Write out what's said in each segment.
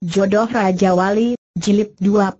Jodoh Raja Wali, Jilid 22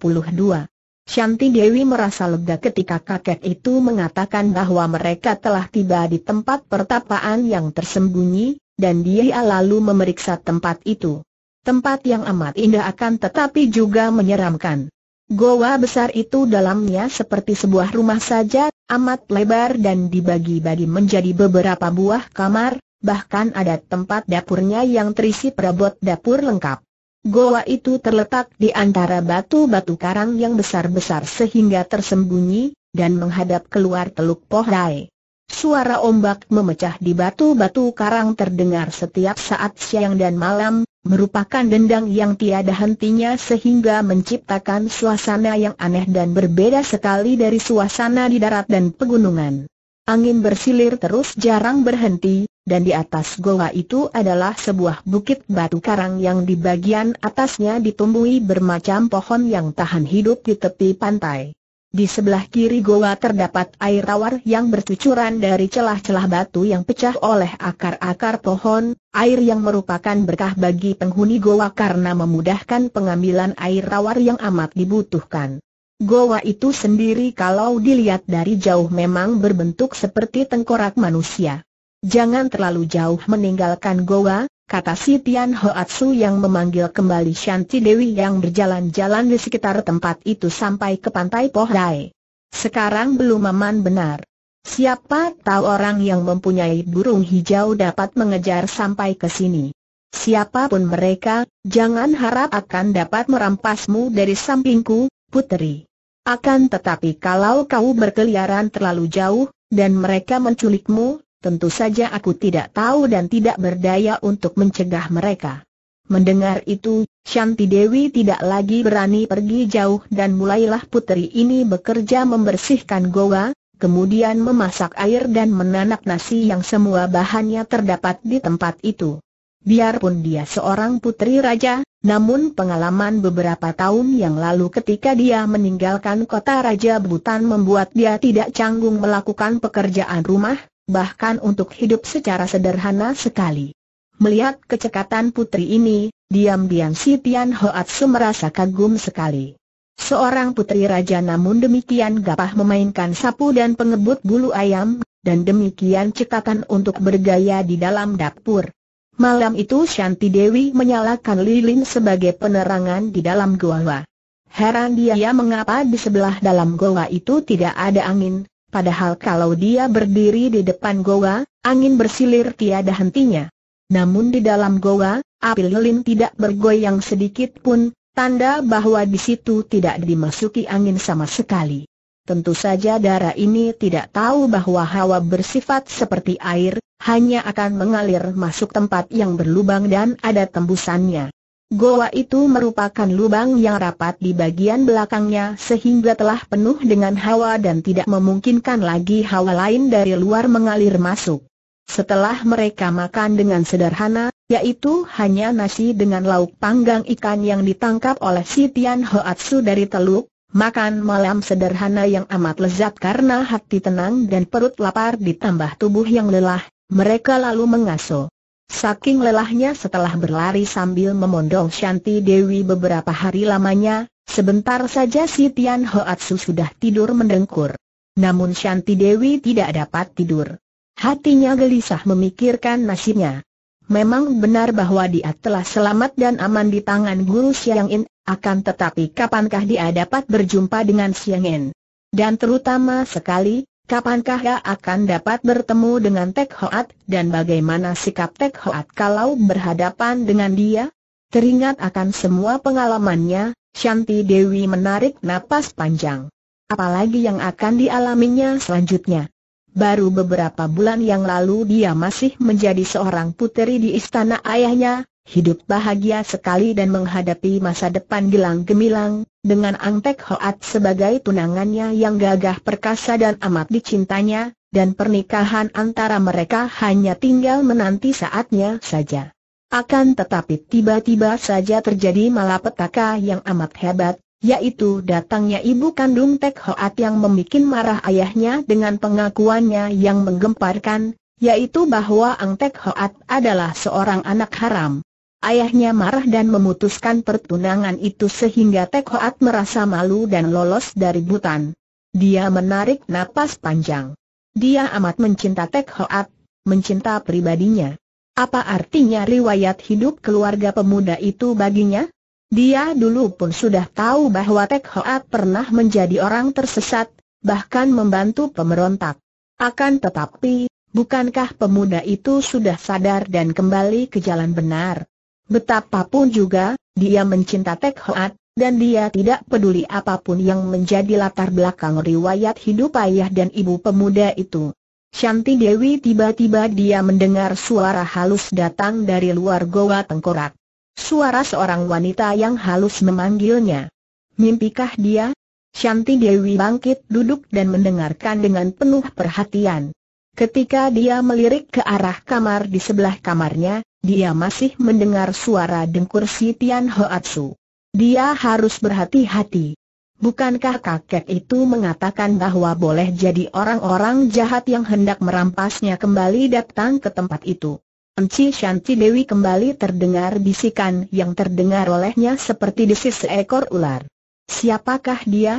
Shanti Dewi merasa lega ketika kakek itu mengatakan bahwa mereka telah tiba di tempat pertapaan yang tersembunyi, dan dia lalu memeriksa tempat itu. Tempat yang amat indah akan tetapi juga menyeramkan. Goa besar itu dalamnya seperti sebuah rumah saja, amat lebar dan dibagi-bagi menjadi beberapa buah kamar, bahkan ada tempat dapurnya yang terisi perabot dapur lengkap. Goa itu terletak di antara batu-batu karang yang besar-besar sehingga tersembunyi, dan menghadap keluar teluk Pohrai. Suara ombak memecah di batu-batu karang terdengar setiap saat siang dan malam, merupakan dendang yang tiada hentinya sehingga menciptakan suasana yang aneh dan berbeda sekali dari suasana di darat dan pegunungan. Angin bersilir terus jarang berhenti, dan di atas goa itu adalah sebuah bukit batu karang yang di bagian atasnya ditumbuhi bermacam pohon yang tahan hidup di tepi pantai. Di sebelah kiri goa terdapat air tawar yang bercucuran dari celah-celah batu yang pecah oleh akar-akar pohon, air yang merupakan berkah bagi penghuni goa karena memudahkan pengambilan air tawar yang amat dibutuhkan. Goa itu sendiri kalau dilihat dari jauh memang berbentuk seperti tengkorak manusia. Jangan terlalu jauh meninggalkan goa, kata si Tian Hoatsu yang memanggil kembali Shanti Dewi yang berjalan-jalan di sekitar tempat itu sampai ke pantai Pohdai. Sekarang belum aman benar. Siapa tahu orang yang mempunyai burung hijau dapat mengejar sampai ke sini. Siapapun mereka, jangan harap akan dapat merampasmu dari sampingku, putri. Akan tetapi kalau kau berkeliaran terlalu jauh, dan mereka menculikmu, tentu saja aku tidak tahu dan tidak berdaya untuk mencegah mereka. Mendengar itu, Shanti Dewi tidak lagi berani pergi jauh dan mulailah putri ini bekerja membersihkan goa, kemudian memasak air dan menanak nasi yang semua bahannya terdapat di tempat itu. Biarpun dia seorang putri raja, namun pengalaman beberapa tahun yang lalu ketika dia meninggalkan kota Raja Butan membuat dia tidak canggung melakukan pekerjaan rumah, bahkan untuk hidup secara sederhana sekali. Melihat kecekatan putri ini, diam-diam si Tian Hoatsu merasa kagum sekali. Seorang putri raja namun demikian gapah memainkan sapu dan pengebut bulu ayam, dan demikian cekatan untuk bergaya di dalam dapur. Malam itu Shanti Dewi menyalakan lilin sebagai penerangan di dalam goa. Heran dia ya, mengapa di sebelah dalam goa itu tidak ada angin, padahal kalau dia berdiri di depan goa, angin bersilir tiada hentinya. Namun di dalam goa, api lilin tidak bergoyang sedikit pun, tanda bahwa di situ tidak dimasuki angin sama sekali. Tentu saja darah ini tidak tahu bahwa hawa bersifat seperti air, hanya akan mengalir masuk tempat yang berlubang dan ada tembusannya. Goa itu merupakan lubang yang rapat di bagian belakangnya sehingga telah penuh dengan hawa dan tidak memungkinkan lagi hawa lain dari luar mengalir masuk. Setelah mereka makan dengan sederhana, yaitu hanya nasi dengan lauk panggang ikan yang ditangkap oleh Sitian Tian Hoatsu dari teluk, Makan malam sederhana yang amat lezat karena hati tenang dan perut lapar ditambah tubuh yang lelah, mereka lalu mengaso. Saking lelahnya setelah berlari sambil memondong Shanti Dewi beberapa hari lamanya, sebentar saja si Tian Hoatsu sudah tidur mendengkur. Namun Shanti Dewi tidak dapat tidur. Hatinya gelisah memikirkan nasibnya. Memang benar bahwa dia telah selamat dan aman di tangan Guru Siang In, akan tetapi kapankah dia dapat berjumpa dengan Siang Dan terutama sekali, kapankah dia akan dapat bertemu dengan Tek Hoat dan bagaimana sikap Tek Hoat kalau berhadapan dengan dia? Teringat akan semua pengalamannya, Shanti Dewi menarik napas panjang. Apalagi yang akan dialaminya selanjutnya. Baru beberapa bulan yang lalu dia masih menjadi seorang puteri di istana ayahnya, Hidup bahagia sekali dan menghadapi masa depan gilang gemilang, dengan Ang Hoat sebagai tunangannya yang gagah perkasa dan amat dicintanya, dan pernikahan antara mereka hanya tinggal menanti saatnya saja. Akan tetapi tiba-tiba saja terjadi malapetaka yang amat hebat, yaitu datangnya ibu kandung Tek Hoat yang membuat marah ayahnya dengan pengakuannya yang menggemparkan, yaitu bahwa Ang Tek Hoat adalah seorang anak haram. Ayahnya marah dan memutuskan pertunangan itu sehingga Tek Hoat merasa malu dan lolos dari butan. Dia menarik napas panjang. Dia amat mencinta Tek Hoat, mencinta pribadinya. Apa artinya riwayat hidup keluarga pemuda itu baginya? Dia dulu pun sudah tahu bahwa Tek Hoat pernah menjadi orang tersesat, bahkan membantu pemberontak. Akan tetapi, bukankah pemuda itu sudah sadar dan kembali ke jalan benar? Betapapun juga, dia mencinta Tek Hoat, dan dia tidak peduli apapun yang menjadi latar belakang riwayat hidup ayah dan ibu pemuda itu. Shanti Dewi tiba-tiba dia mendengar suara halus datang dari luar goa tengkorak. Suara seorang wanita yang halus memanggilnya. Mimpikah dia? Shanti Dewi bangkit duduk dan mendengarkan dengan penuh perhatian. Ketika dia melirik ke arah kamar di sebelah kamarnya, dia masih mendengar suara dengkur si Tian Hoatsu. Dia harus berhati-hati. Bukankah kakek itu mengatakan bahwa boleh jadi orang-orang jahat yang hendak merampasnya kembali datang ke tempat itu? Enci Shanti Dewi kembali terdengar bisikan yang terdengar olehnya seperti desis seekor ular. Siapakah dia?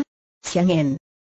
Siang En.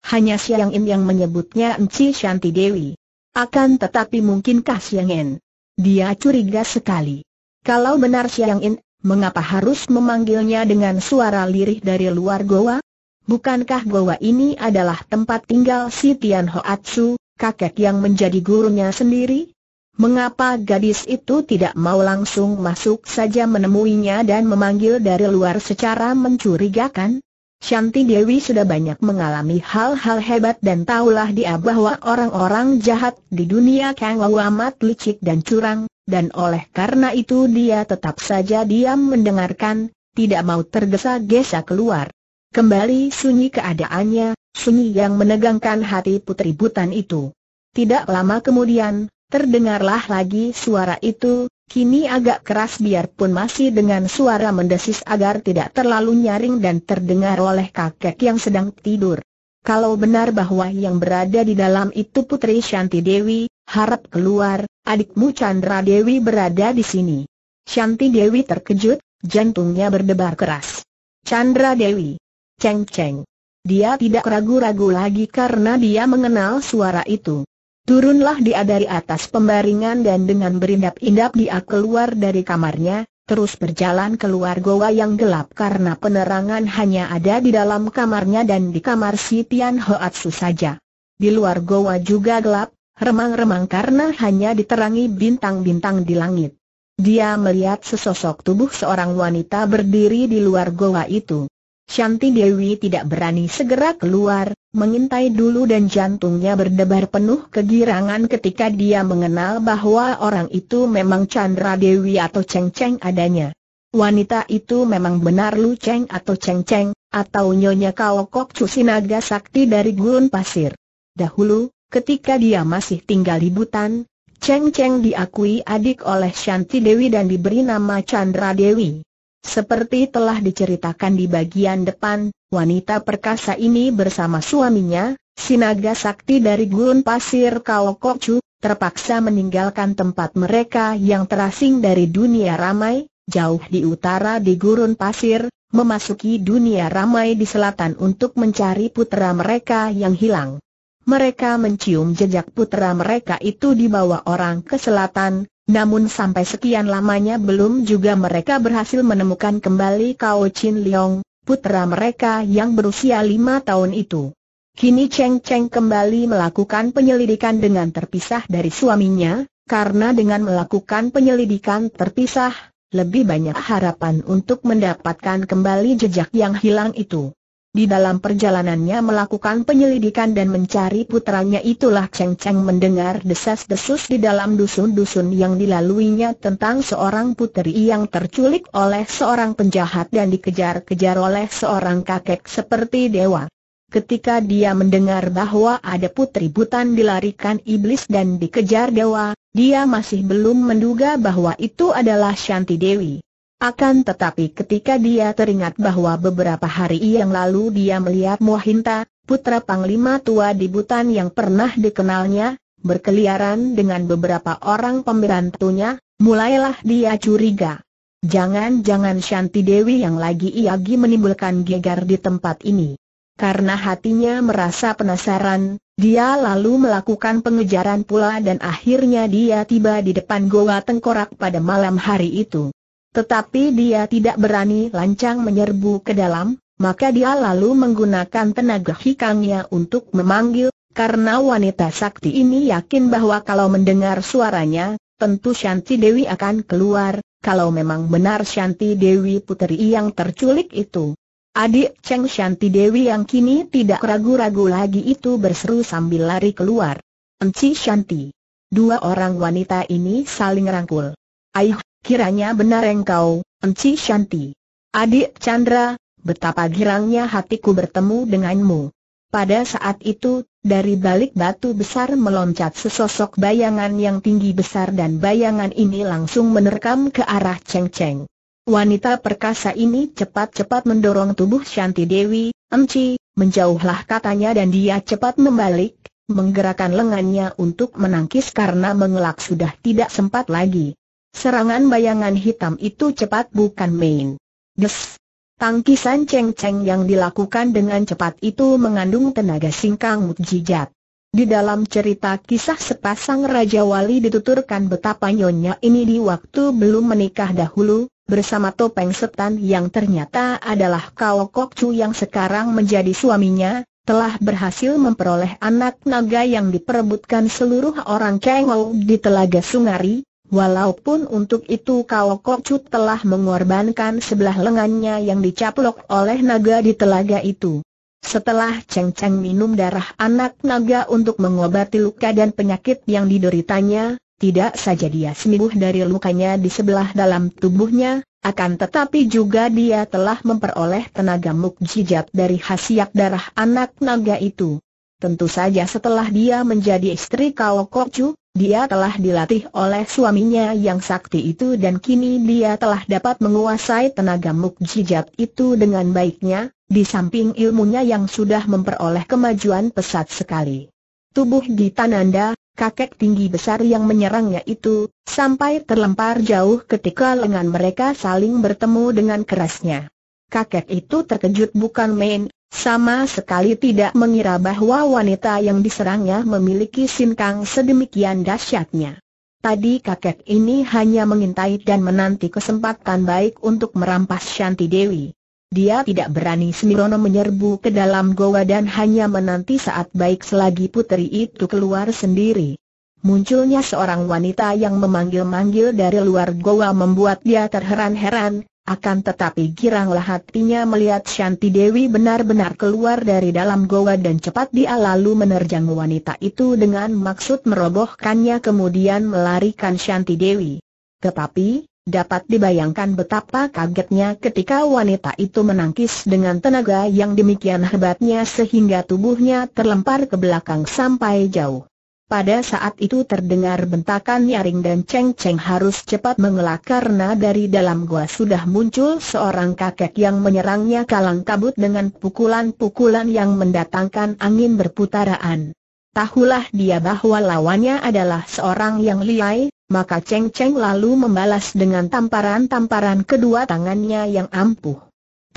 Hanya Siang En yang menyebutnya Enci Shanti Dewi. Akan tetapi mungkinkah Siang En? Dia curiga sekali. Kalau benar Siang In, mengapa harus memanggilnya dengan suara lirih dari luar goa? Bukankah goa ini adalah tempat tinggal si Tian Hoatsu, kakek yang menjadi gurunya sendiri? Mengapa gadis itu tidak mau langsung masuk saja menemuinya dan memanggil dari luar secara mencurigakan? Shanti Dewi sudah banyak mengalami hal-hal hebat dan tahulah dia bahwa orang-orang jahat di dunia Kang Lau amat licik dan curang, dan oleh karena itu dia tetap saja diam mendengarkan, tidak mau tergesa-gesa keluar. Kembali sunyi keadaannya, sunyi yang menegangkan hati putri butan itu. Tidak lama kemudian, terdengarlah lagi suara itu, Kini agak keras biarpun masih dengan suara mendesis agar tidak terlalu nyaring dan terdengar oleh kakek yang sedang tidur. Kalau benar bahwa yang berada di dalam itu Putri Shanti Dewi, harap keluar, adikmu Chandra Dewi berada di sini. Shanti Dewi terkejut, jantungnya berdebar keras. Chandra Dewi. Ceng-ceng. Dia tidak ragu-ragu lagi karena dia mengenal suara itu. Turunlah dia dari atas pembaringan dan dengan berindap-indap dia keluar dari kamarnya, terus berjalan keluar goa yang gelap karena penerangan hanya ada di dalam kamarnya dan di kamar si Tian Hoatsu saja. Di luar goa juga gelap, remang-remang karena hanya diterangi bintang-bintang di langit. Dia melihat sesosok tubuh seorang wanita berdiri di luar goa itu. Shanti Dewi tidak berani segera keluar, mengintai dulu dan jantungnya berdebar penuh kegirangan ketika dia mengenal bahwa orang itu memang Chandra Dewi atau Cheng Cheng adanya. Wanita itu memang benar Lu Cheng atau Cheng Cheng, atau Nyonya Kaokok Cusinaga Sakti dari Gurun Pasir. Dahulu, ketika dia masih tinggal di Butan, Cheng Cheng diakui adik oleh Shanti Dewi dan diberi nama Chandra Dewi. Seperti telah diceritakan di bagian depan, Wanita perkasa ini bersama suaminya, Sinaga Sakti dari Gurun Pasir Kaokokcu, terpaksa meninggalkan tempat mereka yang terasing dari dunia ramai, jauh di utara di gurun pasir, memasuki dunia ramai di selatan untuk mencari putera mereka yang hilang. Mereka mencium jejak putera mereka itu dibawa orang ke selatan, namun sampai sekian lamanya belum juga mereka berhasil menemukan kembali Kao Chin Leong, putra mereka yang berusia lima tahun itu. Kini Cheng Cheng kembali melakukan penyelidikan dengan terpisah dari suaminya, karena dengan melakukan penyelidikan terpisah, lebih banyak harapan untuk mendapatkan kembali jejak yang hilang itu. Di dalam perjalanannya melakukan penyelidikan dan mencari putranya itulah Cheng Cheng mendengar desas-desus di dalam dusun-dusun yang dilaluinya tentang seorang putri yang terculik oleh seorang penjahat dan dikejar-kejar oleh seorang kakek seperti dewa. Ketika dia mendengar bahwa ada putri butan dilarikan iblis dan dikejar dewa, dia masih belum menduga bahwa itu adalah Shanti Dewi. Akan tetapi ketika dia teringat bahwa beberapa hari yang lalu dia melihat Mohinta, putra panglima tua di Butan yang pernah dikenalnya, berkeliaran dengan beberapa orang pembantunya, mulailah dia curiga. Jangan-jangan Shanti Dewi yang lagi iagi menimbulkan gegar di tempat ini. Karena hatinya merasa penasaran, dia lalu melakukan pengejaran pula dan akhirnya dia tiba di depan goa tengkorak pada malam hari itu. Tetapi dia tidak berani lancang menyerbu ke dalam, maka dia lalu menggunakan tenaga hikangnya untuk memanggil, karena wanita sakti ini yakin bahwa kalau mendengar suaranya, tentu Shanti Dewi akan keluar, kalau memang benar Shanti Dewi puteri yang terculik itu. Adik Cheng Shanti Dewi yang kini tidak ragu-ragu lagi itu berseru sambil lari keluar. Enci Shanti. Dua orang wanita ini saling rangkul. Aih, Kiranya benar engkau, Enci Shanti. Adik Chandra, betapa girangnya hatiku bertemu denganmu. Pada saat itu, dari balik batu besar meloncat sesosok bayangan yang tinggi besar dan bayangan ini langsung menerkam ke arah Cheng Cheng. Wanita perkasa ini cepat-cepat mendorong tubuh Shanti Dewi, Emci, menjauhlah katanya dan dia cepat membalik, menggerakkan lengannya untuk menangkis karena mengelak sudah tidak sempat lagi. Serangan bayangan hitam itu cepat bukan main. Des! Tangkisan ceng-ceng yang dilakukan dengan cepat itu mengandung tenaga singkang mukjizat. Di dalam cerita kisah sepasang Raja Wali dituturkan betapa nyonya ini di waktu belum menikah dahulu, bersama topeng setan yang ternyata adalah Kao Chu yang sekarang menjadi suaminya, telah berhasil memperoleh anak naga yang diperebutkan seluruh orang Kengou di Telaga Sungari, Walaupun untuk itu Kao Kokcut telah mengorbankan sebelah lengannya yang dicaplok oleh naga di telaga itu. Setelah Cheng Cheng minum darah anak naga untuk mengobati luka dan penyakit yang dideritanya, tidak saja dia sembuh dari lukanya di sebelah dalam tubuhnya, akan tetapi juga dia telah memperoleh tenaga mukjizat dari khasiat darah anak naga itu. Tentu saja setelah dia menjadi istri Kao Kokcu, dia telah dilatih oleh suaminya yang sakti itu dan kini dia telah dapat menguasai tenaga mukjizat itu dengan baiknya, di samping ilmunya yang sudah memperoleh kemajuan pesat sekali. Tubuh Gitananda, kakek tinggi besar yang menyerangnya itu, sampai terlempar jauh ketika lengan mereka saling bertemu dengan kerasnya. Kakek itu terkejut bukan main, sama sekali tidak mengira bahwa wanita yang diserangnya memiliki sinkang sedemikian dahsyatnya. Tadi kakek ini hanya mengintai dan menanti kesempatan baik untuk merampas Shanti Dewi. Dia tidak berani semirono menyerbu ke dalam goa dan hanya menanti saat baik selagi putri itu keluar sendiri. Munculnya seorang wanita yang memanggil-manggil dari luar goa membuat dia terheran-heran, akan tetapi giranglah hatinya melihat Shanti Dewi benar-benar keluar dari dalam goa dan cepat dia lalu menerjang wanita itu dengan maksud merobohkannya kemudian melarikan Shanti Dewi. Tetapi, dapat dibayangkan betapa kagetnya ketika wanita itu menangkis dengan tenaga yang demikian hebatnya sehingga tubuhnya terlempar ke belakang sampai jauh. Pada saat itu terdengar bentakan nyaring dan Cheng Cheng harus cepat mengelak karena dari dalam gua sudah muncul seorang kakek yang menyerangnya kalang kabut dengan pukulan-pukulan yang mendatangkan angin berputaran. Tahulah dia bahwa lawannya adalah seorang yang liai, maka Cheng Cheng lalu membalas dengan tamparan-tamparan kedua tangannya yang ampuh.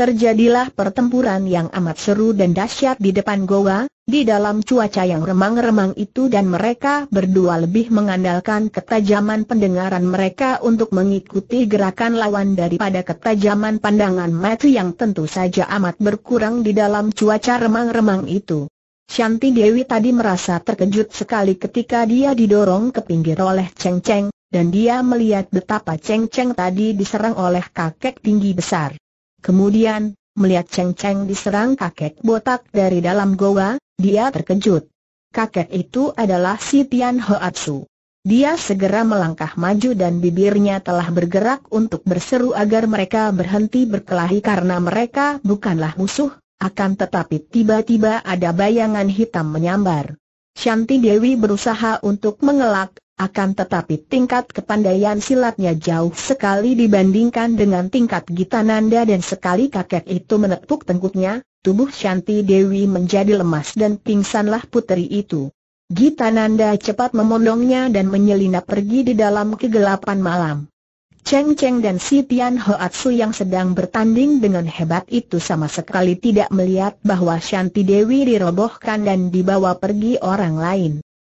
Terjadilah pertempuran yang amat seru dan dahsyat di depan goa, di dalam cuaca yang remang-remang itu dan mereka berdua lebih mengandalkan ketajaman pendengaran mereka untuk mengikuti gerakan lawan daripada ketajaman pandangan mata yang tentu saja amat berkurang di dalam cuaca remang-remang itu. Shanti Dewi tadi merasa terkejut sekali ketika dia didorong ke pinggir oleh Cheng Cheng, dan dia melihat betapa Cheng Cheng tadi diserang oleh kakek tinggi besar. Kemudian, melihat Cheng Cheng diserang kakek botak dari dalam goa, dia terkejut. Kakek itu adalah si Tian Hoatsu. Dia segera melangkah maju dan bibirnya telah bergerak untuk berseru agar mereka berhenti berkelahi karena mereka bukanlah musuh, akan tetapi tiba-tiba ada bayangan hitam menyambar. Shanti Dewi berusaha untuk mengelak, akan tetapi tingkat kepandaian silatnya jauh sekali dibandingkan dengan tingkat Gitananda dan sekali kakek itu menepuk tengkuknya, tubuh Shanti Dewi menjadi lemas dan pingsanlah putri itu. Gitananda cepat memondongnya dan menyelinap pergi di dalam kegelapan malam. Cheng Cheng dan si Tian Hoatsu yang sedang bertanding dengan hebat itu sama sekali tidak melihat bahwa Shanti Dewi dirobohkan dan dibawa pergi orang lain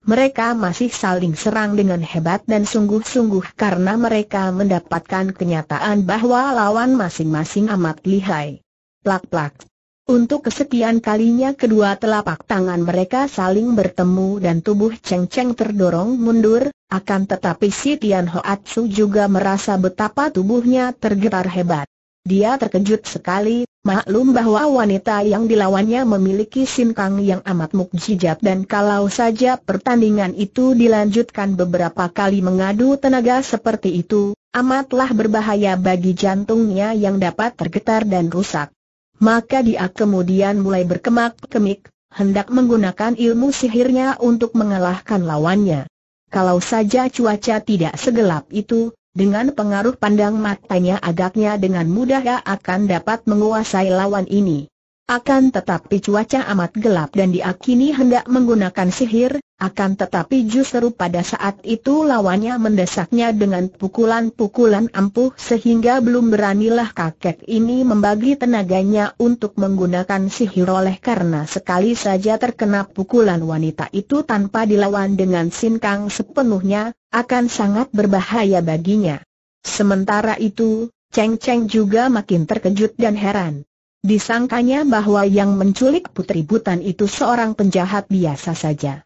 mereka masih saling serang dengan hebat dan sungguh-sungguh karena mereka mendapatkan kenyataan bahwa lawan masing-masing amat lihai. Plak-plak. Untuk kesekian kalinya kedua telapak tangan mereka saling bertemu dan tubuh Cheng Cheng terdorong mundur, akan tetapi si Tian Hoatsu juga merasa betapa tubuhnya tergetar hebat. Dia terkejut sekali, Maklum bahwa wanita yang dilawannya memiliki sinkang yang amat mukjizat dan kalau saja pertandingan itu dilanjutkan beberapa kali mengadu tenaga seperti itu, amatlah berbahaya bagi jantungnya yang dapat tergetar dan rusak. Maka dia kemudian mulai berkemak-kemik, hendak menggunakan ilmu sihirnya untuk mengalahkan lawannya. Kalau saja cuaca tidak segelap itu, dengan pengaruh pandang matanya agaknya dengan mudah akan dapat menguasai lawan ini. Akan tetapi cuaca amat gelap dan diakini hendak menggunakan sihir, akan tetapi justru pada saat itu lawannya mendesaknya dengan pukulan-pukulan ampuh sehingga belum beranilah kakek ini membagi tenaganya untuk menggunakan sihir oleh karena sekali saja terkena pukulan wanita itu tanpa dilawan dengan sinkang sepenuhnya, akan sangat berbahaya baginya. Sementara itu, Cheng Cheng juga makin terkejut dan heran. Disangkanya bahwa yang menculik putri Butan itu seorang penjahat biasa saja.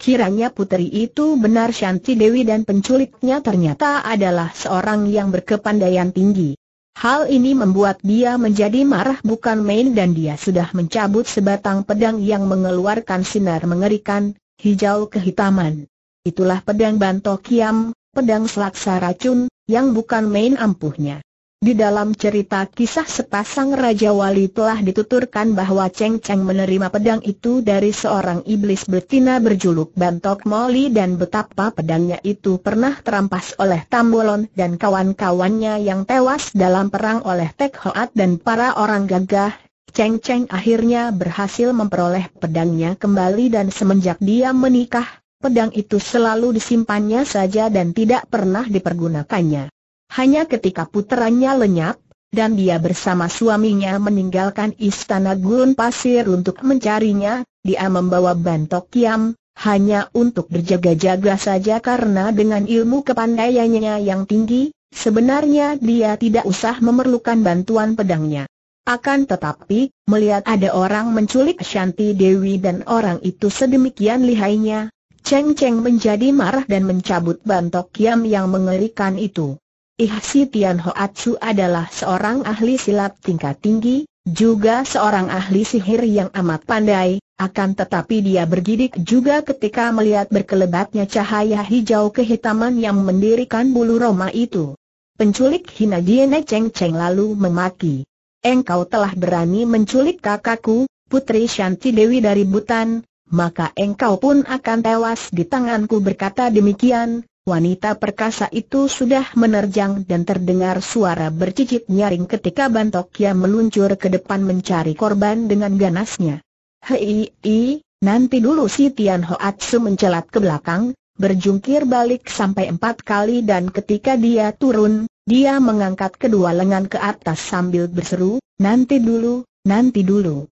Kiranya putri itu benar Shanti Dewi dan penculiknya ternyata adalah seorang yang berkepandaian tinggi. Hal ini membuat dia menjadi marah bukan main dan dia sudah mencabut sebatang pedang yang mengeluarkan sinar mengerikan, hijau kehitaman. Itulah pedang Banto Kiam, pedang selaksa racun, yang bukan main ampuhnya. Di dalam cerita kisah sepasang Raja Wali telah dituturkan bahwa Cheng Cheng menerima pedang itu dari seorang iblis betina berjuluk Bantok Moli dan betapa pedangnya itu pernah terampas oleh Tambolon dan kawan-kawannya yang tewas dalam perang oleh Tek Hoat dan para orang gagah. Cheng Cheng akhirnya berhasil memperoleh pedangnya kembali dan semenjak dia menikah, pedang itu selalu disimpannya saja dan tidak pernah dipergunakannya. Hanya ketika putranya lenyap, dan dia bersama suaminya meninggalkan istana gurun pasir untuk mencarinya, dia membawa bantok kiam, hanya untuk berjaga-jaga saja karena dengan ilmu kepandaiannya yang tinggi, sebenarnya dia tidak usah memerlukan bantuan pedangnya. Akan tetapi, melihat ada orang menculik Shanti Dewi dan orang itu sedemikian lihainya, Cheng Cheng menjadi marah dan mencabut bantok kiam yang mengerikan itu. Ihsi Tian Hoatsu adalah seorang ahli silat tingkat tinggi, juga seorang ahli sihir yang amat pandai, akan tetapi dia bergidik juga ketika melihat berkelebatnya cahaya hijau kehitaman yang mendirikan bulu roma itu. Penculik Hina Diene Cheng Cheng lalu memaki. Engkau telah berani menculik kakakku, Putri Shanti Dewi dari Butan, maka engkau pun akan tewas di tanganku berkata demikian, Wanita perkasa itu sudah menerjang dan terdengar suara bercicit nyaring ketika Bantokya meluncur ke depan mencari korban dengan ganasnya. Hei, i, nanti dulu si Tian Hoatsu mencelat ke belakang, berjungkir balik sampai empat kali dan ketika dia turun, dia mengangkat kedua lengan ke atas sambil berseru, nanti dulu, nanti dulu.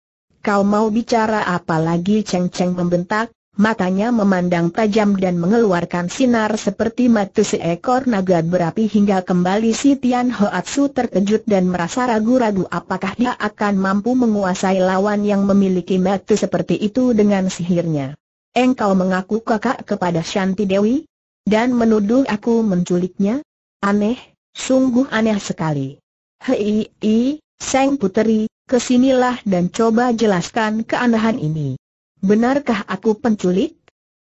Kau mau bicara apa lagi Cheng Cheng membentak, matanya memandang tajam dan mengeluarkan sinar seperti mata seekor naga berapi hingga kembali si Tian Hoatsu terkejut dan merasa ragu-ragu apakah dia akan mampu menguasai lawan yang memiliki mata seperti itu dengan sihirnya. Engkau mengaku kakak kepada Shanti Dewi? Dan menuduh aku menculiknya? Aneh, sungguh aneh sekali. Hei, Seng Puteri, kesinilah dan coba jelaskan keanehan ini benarkah aku penculik?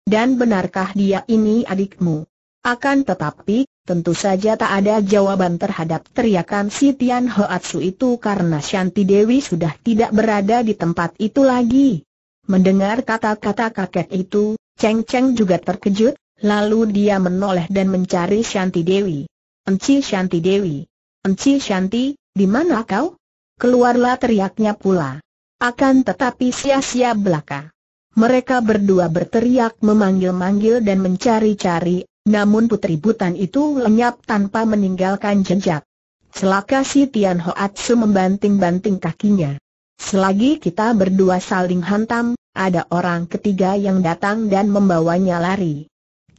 Dan benarkah dia ini adikmu? Akan tetapi, tentu saja tak ada jawaban terhadap teriakan si Tian Hoatsu itu karena Shanti Dewi sudah tidak berada di tempat itu lagi. Mendengar kata-kata kakek itu, Cheng Cheng juga terkejut, lalu dia menoleh dan mencari Shanti Dewi. Enci Shanti Dewi. Enci Shanti, di mana kau? Keluarlah teriaknya pula. Akan tetapi sia-sia belaka. Mereka berdua berteriak memanggil-manggil dan mencari-cari, namun putri butan itu lenyap tanpa meninggalkan jejak. Celaka si Tian Hoatsu membanting-banting kakinya. Selagi kita berdua saling hantam, ada orang ketiga yang datang dan membawanya lari.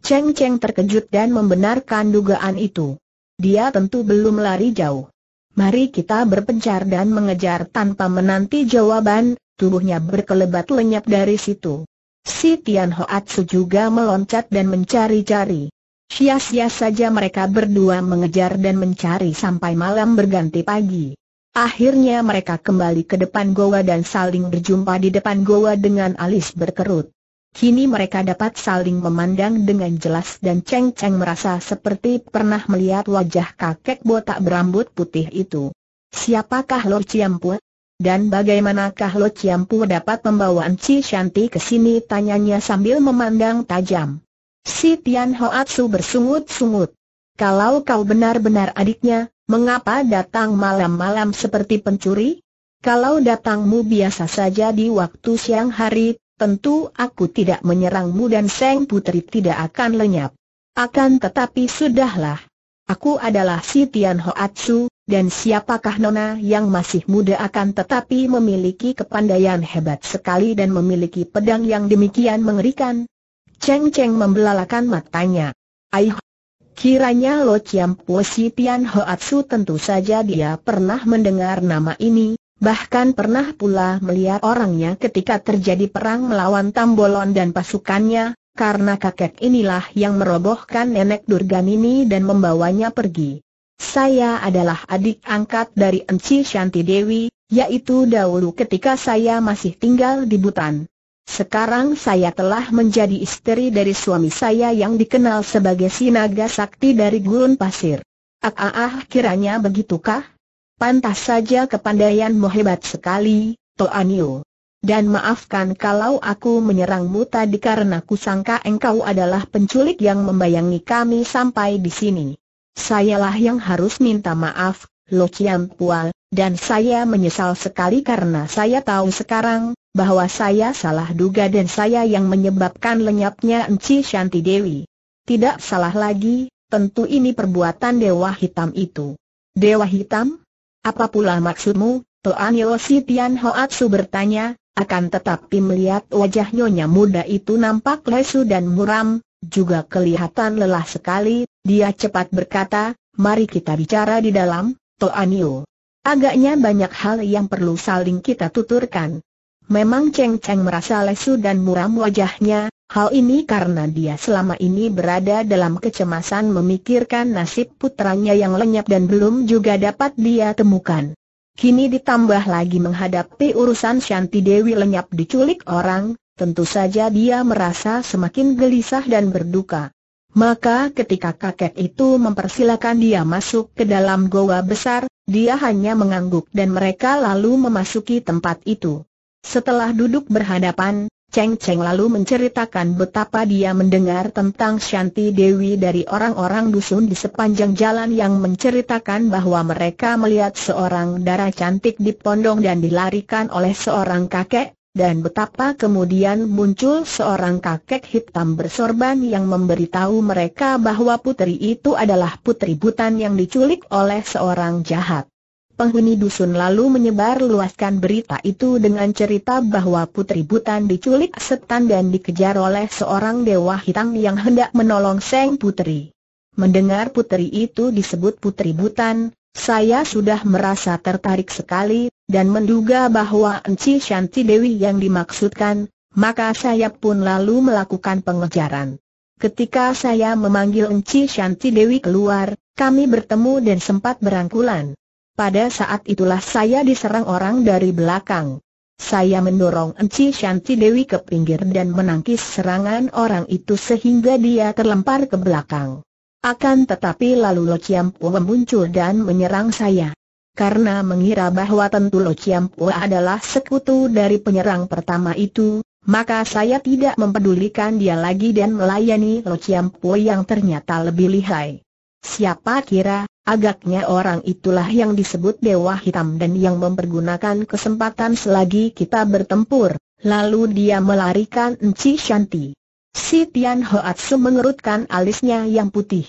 Cheng Cheng terkejut dan membenarkan dugaan itu. Dia tentu belum lari jauh. Mari kita berpencar dan mengejar tanpa menanti jawaban, Tubuhnya berkelebat lenyap dari situ. Si Tian Hoatsu juga meloncat dan mencari-cari. Sia-sia saja mereka berdua mengejar dan mencari sampai malam berganti pagi. Akhirnya mereka kembali ke depan goa dan saling berjumpa di depan goa dengan alis berkerut. Kini mereka dapat saling memandang dengan jelas dan Cheng Cheng merasa seperti pernah melihat wajah kakek botak berambut putih itu. Siapakah Lord Ciampua? Dan bagaimanakah Lo Ciampu dapat membawa Enci Shanti ke sini tanyanya sambil memandang tajam. Si Tian Hoatsu bersungut-sungut. Kalau kau benar-benar adiknya, mengapa datang malam-malam seperti pencuri? Kalau datangmu biasa saja di waktu siang hari, tentu aku tidak menyerangmu dan Seng Putri tidak akan lenyap. Akan tetapi sudahlah. Aku adalah si Tian Hoatsu, dan siapakah Nona yang masih muda akan tetapi memiliki kepandaian hebat sekali dan memiliki pedang yang demikian mengerikan? Cheng Cheng membelalakan matanya. Aih, kiranya Lo Chiam Po Si Tian Hoatsu tentu saja dia pernah mendengar nama ini, bahkan pernah pula melihat orangnya ketika terjadi perang melawan Tambolon dan pasukannya, karena kakek inilah yang merobohkan nenek ini dan membawanya pergi. Saya adalah adik angkat dari Enci Shanti Dewi, yaitu dahulu ketika saya masih tinggal di Butan. Sekarang saya telah menjadi istri dari suami saya yang dikenal sebagai Sinaga Sakti dari Gurun Pasir. Ah, ah, ah kiranya begitukah? Pantas saja kepandaianmu hebat sekali, Toanio. Dan maafkan kalau aku menyerangmu tadi karena kusangka engkau adalah penculik yang membayangi kami sampai di sini. Sayalah yang harus minta maaf, Lo Chiam Pual, dan saya menyesal sekali karena saya tahu sekarang, bahwa saya salah duga dan saya yang menyebabkan lenyapnya Enci Shanti Dewi. Tidak salah lagi, tentu ini perbuatan Dewa Hitam itu. Dewa Hitam? Apa pula maksudmu? Tuan Yosi Tian Hoatsu bertanya, akan tetapi melihat wajah nyonya muda itu nampak lesu dan muram, juga kelihatan lelah sekali, dia cepat berkata, mari kita bicara di dalam, Toanio. Agaknya banyak hal yang perlu saling kita tuturkan. Memang Cheng Cheng merasa lesu dan muram wajahnya, hal ini karena dia selama ini berada dalam kecemasan memikirkan nasib putranya yang lenyap dan belum juga dapat dia temukan. Kini ditambah lagi menghadapi urusan Shanti Dewi lenyap diculik orang, tentu saja dia merasa semakin gelisah dan berduka. Maka ketika kakek itu mempersilakan dia masuk ke dalam goa besar, dia hanya mengangguk dan mereka lalu memasuki tempat itu. Setelah duduk berhadapan, Cheng Cheng lalu menceritakan betapa dia mendengar tentang Shanti Dewi dari orang-orang dusun di sepanjang jalan yang menceritakan bahwa mereka melihat seorang darah cantik dipondong dan dilarikan oleh seorang kakek, dan betapa kemudian muncul seorang kakek hitam bersorban yang memberitahu mereka bahwa putri itu adalah putri butan yang diculik oleh seorang jahat. Penghuni dusun lalu menyebar luaskan berita itu dengan cerita bahwa putri butan diculik setan dan dikejar oleh seorang dewa hitam yang hendak menolong Seng Putri. Mendengar putri itu disebut putri butan, saya sudah merasa tertarik sekali, dan menduga bahwa Enci Shanti Dewi yang dimaksudkan, maka saya pun lalu melakukan pengejaran. Ketika saya memanggil Enci Shanti Dewi keluar, kami bertemu dan sempat berangkulan. Pada saat itulah saya diserang orang dari belakang. Saya mendorong Enci Shanti Dewi ke pinggir dan menangkis serangan orang itu sehingga dia terlempar ke belakang. Akan tetapi lalu Lo Chiam muncul dan menyerang saya karena mengira bahwa tentu Lo Chiam adalah sekutu dari penyerang pertama itu, maka saya tidak mempedulikan dia lagi dan melayani Lo Chiam yang ternyata lebih lihai. Siapa kira, agaknya orang itulah yang disebut Dewa Hitam dan yang mempergunakan kesempatan selagi kita bertempur, lalu dia melarikan Enci Shanti. Si Tian Hoatsu mengerutkan alisnya yang putih.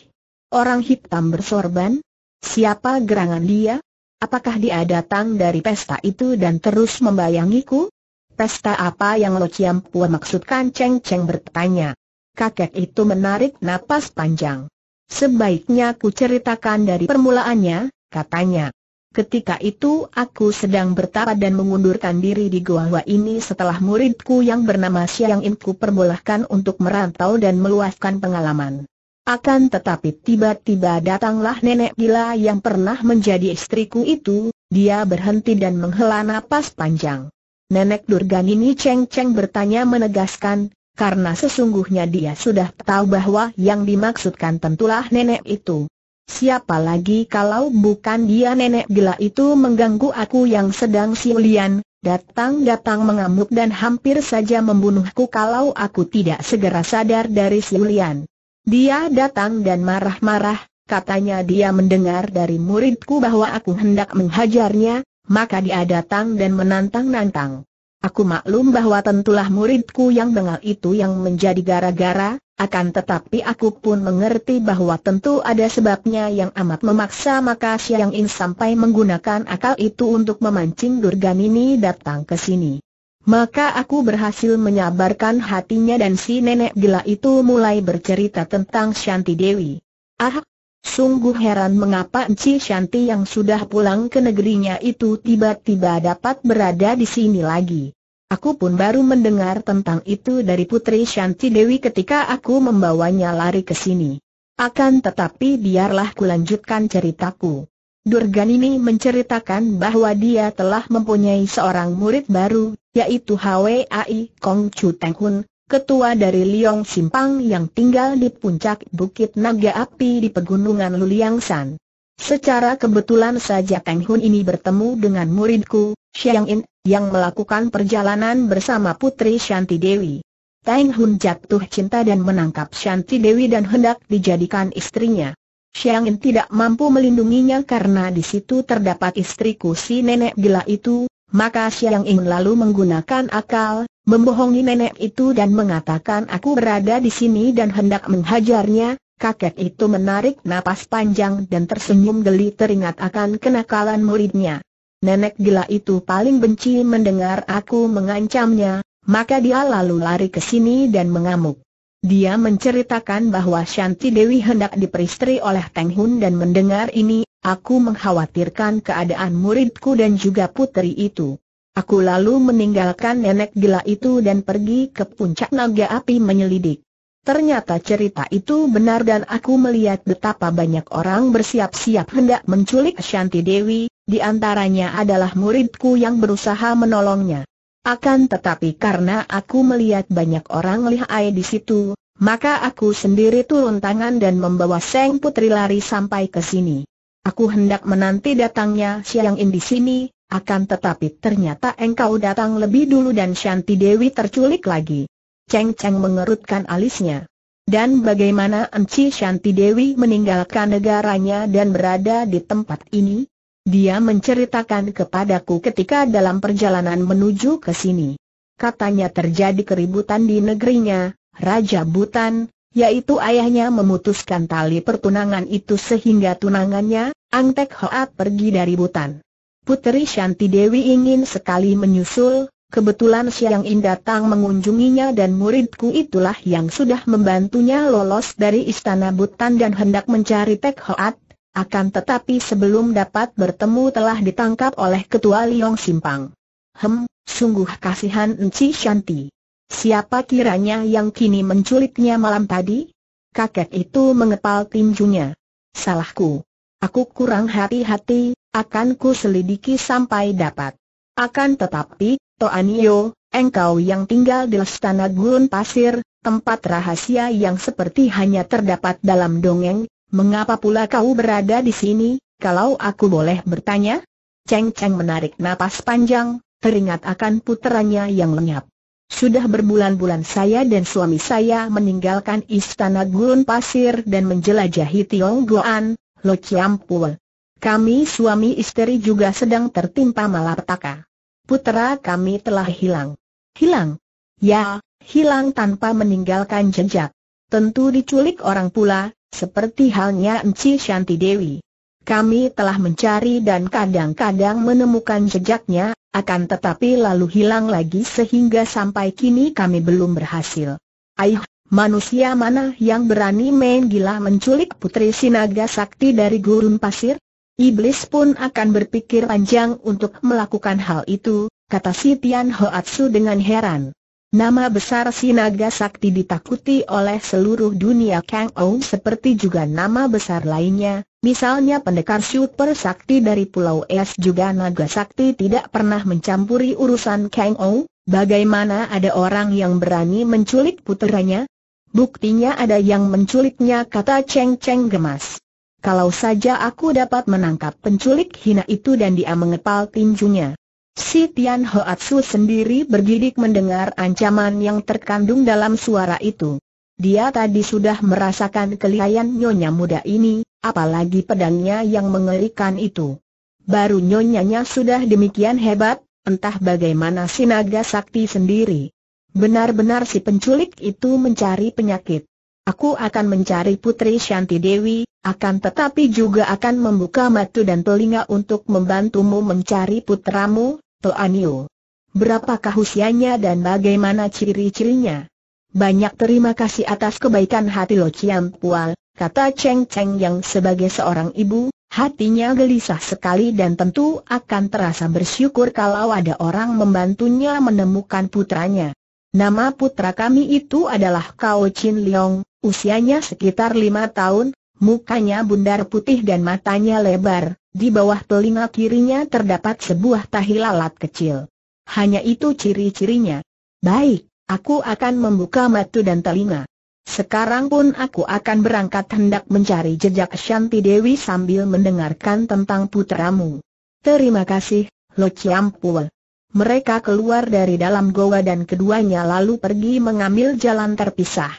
Orang hitam bersorban? Siapa gerangan dia? Apakah dia datang dari pesta itu dan terus membayangiku? Pesta apa yang Lo Chiam Pua maksudkan Cheng Cheng bertanya. Kakek itu menarik napas panjang. Sebaiknya ku ceritakan dari permulaannya, katanya. Ketika itu aku sedang bertapa dan mengundurkan diri di gua gua ini setelah muridku yang bernama Siang Inku ku perbolehkan untuk merantau dan meluaskan pengalaman. Akan tetapi tiba-tiba datanglah nenek gila yang pernah menjadi istriku itu, dia berhenti dan menghela napas panjang. Nenek Durganini ceng-ceng bertanya menegaskan, karena sesungguhnya dia sudah tahu bahwa yang dimaksudkan tentulah nenek itu. Siapa lagi kalau bukan dia nenek gila itu mengganggu aku yang sedang siulian, datang-datang mengamuk dan hampir saja membunuhku kalau aku tidak segera sadar dari siulian. Dia datang dan marah-marah, katanya dia mendengar dari muridku bahwa aku hendak menghajarnya, maka dia datang dan menantang-nantang. Aku maklum bahwa tentulah muridku yang bengal itu yang menjadi gara-gara, akan tetapi aku pun mengerti bahwa tentu ada sebabnya yang amat memaksa maka Siang In sampai menggunakan akal itu untuk memancing ini datang ke sini. Maka aku berhasil menyabarkan hatinya dan si nenek gila itu mulai bercerita tentang Shanti Dewi. Ah, sungguh heran mengapa Enci Shanti yang sudah pulang ke negerinya itu tiba-tiba dapat berada di sini lagi. Aku pun baru mendengar tentang itu dari Putri Shanti Dewi ketika aku membawanya lari ke sini. Akan tetapi biarlah kulanjutkan ceritaku. Durgan ini menceritakan bahwa dia telah mempunyai seorang murid baru, yaitu HWAI Kong Chu Teng Hun, ketua dari Liong Simpang yang tinggal di puncak Bukit Naga Api di Pegunungan Luliang San. Secara kebetulan saja Teng Hun ini bertemu dengan muridku, Xiang In, yang melakukan perjalanan bersama Putri Shanti Dewi. Teng Hun jatuh cinta dan menangkap Shanti Dewi dan hendak dijadikan istrinya. Xiangin tidak mampu melindunginya karena di situ terdapat istriku si nenek gila itu, maka Xiangin lalu menggunakan akal, membohongi nenek itu dan mengatakan aku berada di sini dan hendak menghajarnya, kakek itu menarik napas panjang dan tersenyum geli teringat akan kenakalan muridnya. Nenek gila itu paling benci mendengar aku mengancamnya, maka dia lalu lari ke sini dan mengamuk. Dia menceritakan bahwa Shanti Dewi hendak diperistri oleh Teng Hun dan mendengar ini, aku mengkhawatirkan keadaan muridku dan juga putri itu. Aku lalu meninggalkan nenek gila itu dan pergi ke puncak naga api menyelidik. Ternyata cerita itu benar dan aku melihat betapa banyak orang bersiap-siap hendak menculik Shanti Dewi, di antaranya adalah muridku yang berusaha menolongnya. Akan tetapi karena aku melihat banyak orang lihai di situ, maka aku sendiri turun tangan dan membawa Seng Putri lari sampai ke sini. Aku hendak menanti datangnya Siang In di sini, akan tetapi ternyata engkau datang lebih dulu dan Shanti Dewi terculik lagi. Cheng Cheng mengerutkan alisnya. Dan bagaimana Enci Shanti Dewi meninggalkan negaranya dan berada di tempat ini? Dia menceritakan kepadaku ketika dalam perjalanan menuju ke sini. Katanya terjadi keributan di negerinya, Raja Butan, yaitu ayahnya memutuskan tali pertunangan itu sehingga tunangannya, Angtek Hoat, pergi dari Butan. Putri Shanti Dewi ingin sekali menyusul, Kebetulan Siang In datang mengunjunginya dan muridku itulah yang sudah membantunya lolos dari istana Butan dan hendak mencari Tek Hoat, akan tetapi sebelum dapat bertemu telah ditangkap oleh ketua Liong Simpang. Hem, sungguh kasihan Enci Shanti. Siapa kiranya yang kini menculiknya malam tadi? Kakek itu mengepal tinjunya. Salahku. Aku kurang hati-hati, akan ku selidiki sampai dapat. Akan tetapi, Toanio, engkau yang tinggal di Lestana Gurun Pasir, tempat rahasia yang seperti hanya terdapat dalam dongeng, Mengapa pula kau berada di sini, kalau aku boleh bertanya? Cheng Cheng menarik napas panjang, teringat akan putranya yang lenyap. Sudah berbulan-bulan saya dan suami saya meninggalkan istana gurun pasir dan menjelajahi Goan, Lo Chiampul. Kami suami istri juga sedang tertimpa malapetaka. Putera kami telah hilang. Hilang? Ya, hilang tanpa meninggalkan jejak. Tentu diculik orang pula, seperti halnya Enci Shanti Dewi. Kami telah mencari dan kadang-kadang menemukan jejaknya, akan tetapi lalu hilang lagi sehingga sampai kini kami belum berhasil. Aih, manusia mana yang berani main gila menculik putri Sinaga Sakti dari gurun pasir? Iblis pun akan berpikir panjang untuk melakukan hal itu, kata si Tian Hoatsu dengan heran. Nama besar si naga sakti ditakuti oleh seluruh dunia Kang Ou seperti juga nama besar lainnya, misalnya pendekar super sakti dari Pulau Es juga naga sakti tidak pernah mencampuri urusan Kang Ou, bagaimana ada orang yang berani menculik puteranya? Buktinya ada yang menculiknya kata Cheng Cheng gemas. Kalau saja aku dapat menangkap penculik hina itu dan dia mengepal tinjunya. Si Tian Hoatsu sendiri bergidik mendengar ancaman yang terkandung dalam suara itu. Dia tadi sudah merasakan kelihayan nyonya muda ini, apalagi pedangnya yang mengerikan itu. Baru nyonyanya sudah demikian hebat, entah bagaimana si naga sakti sendiri. Benar-benar si penculik itu mencari penyakit. Aku akan mencari Putri Shanti Dewi, akan tetapi juga akan membuka mata dan telinga untuk membantumu mencari putramu, Toanio. Berapakah usianya dan bagaimana ciri-cirinya? Banyak terima kasih atas kebaikan hati Lo Chiam Pual, kata Cheng Cheng yang sebagai seorang ibu, hatinya gelisah sekali dan tentu akan terasa bersyukur kalau ada orang membantunya menemukan putranya. Nama putra kami itu adalah Kao Chin Leong, usianya sekitar lima tahun, mukanya bundar putih dan matanya lebar, di bawah telinga kirinya terdapat sebuah tahi lalat kecil. Hanya itu ciri-cirinya. Baik, aku akan membuka mata dan telinga. Sekarang pun aku akan berangkat hendak mencari jejak Shanti Dewi sambil mendengarkan tentang putramu. Terima kasih, Lo Chiampul. Mereka keluar dari dalam goa dan keduanya lalu pergi mengambil jalan terpisah.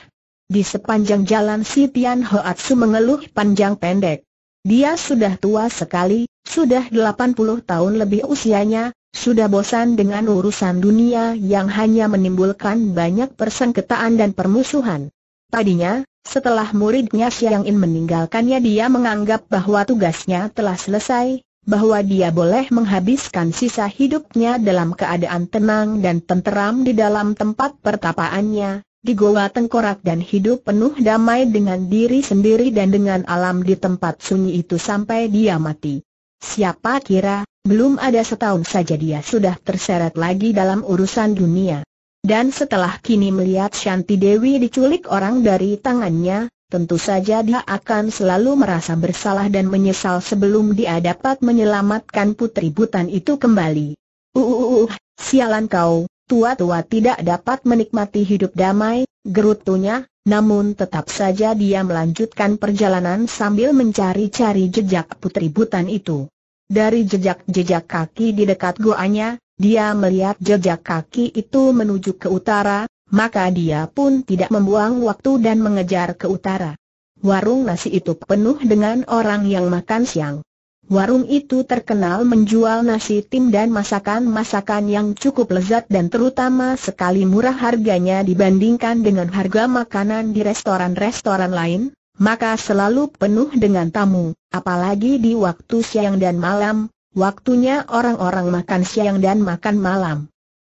Di sepanjang jalan si Tian Hoatsu mengeluh panjang pendek. Dia sudah tua sekali, sudah 80 tahun lebih usianya, sudah bosan dengan urusan dunia yang hanya menimbulkan banyak persengketaan dan permusuhan. Tadinya, setelah muridnya Xiang In meninggalkannya dia menganggap bahwa tugasnya telah selesai, bahwa dia boleh menghabiskan sisa hidupnya dalam keadaan tenang dan tenteram di dalam tempat pertapaannya, di goa tengkorak dan hidup penuh damai dengan diri sendiri dan dengan alam di tempat sunyi itu sampai dia mati. Siapa kira, belum ada setahun saja dia sudah terseret lagi dalam urusan dunia. Dan setelah kini melihat Shanti Dewi diculik orang dari tangannya, tentu saja dia akan selalu merasa bersalah dan menyesal sebelum dia dapat menyelamatkan putri butan itu kembali. Uh, sialan kau, tua-tua tidak dapat menikmati hidup damai, gerutunya, namun tetap saja dia melanjutkan perjalanan sambil mencari-cari jejak putri butan itu. Dari jejak-jejak kaki di dekat goanya, dia melihat jejak kaki itu menuju ke utara, maka dia pun tidak membuang waktu dan mengejar ke utara. Warung nasi itu penuh dengan orang yang makan siang. Warung itu terkenal menjual nasi tim dan masakan-masakan yang cukup lezat dan terutama sekali murah harganya dibandingkan dengan harga makanan di restoran-restoran lain, maka selalu penuh dengan tamu, apalagi di waktu siang dan malam, waktunya orang-orang makan siang dan makan malam.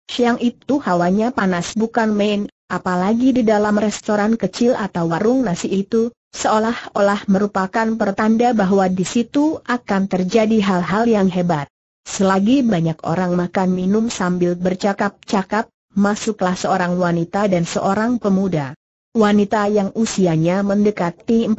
Siang itu hawanya panas bukan main, apalagi di dalam restoran kecil atau warung nasi itu, seolah-olah merupakan pertanda bahwa di situ akan terjadi hal-hal yang hebat. Selagi banyak orang makan minum sambil bercakap-cakap, masuklah seorang wanita dan seorang pemuda. Wanita yang usianya mendekati 40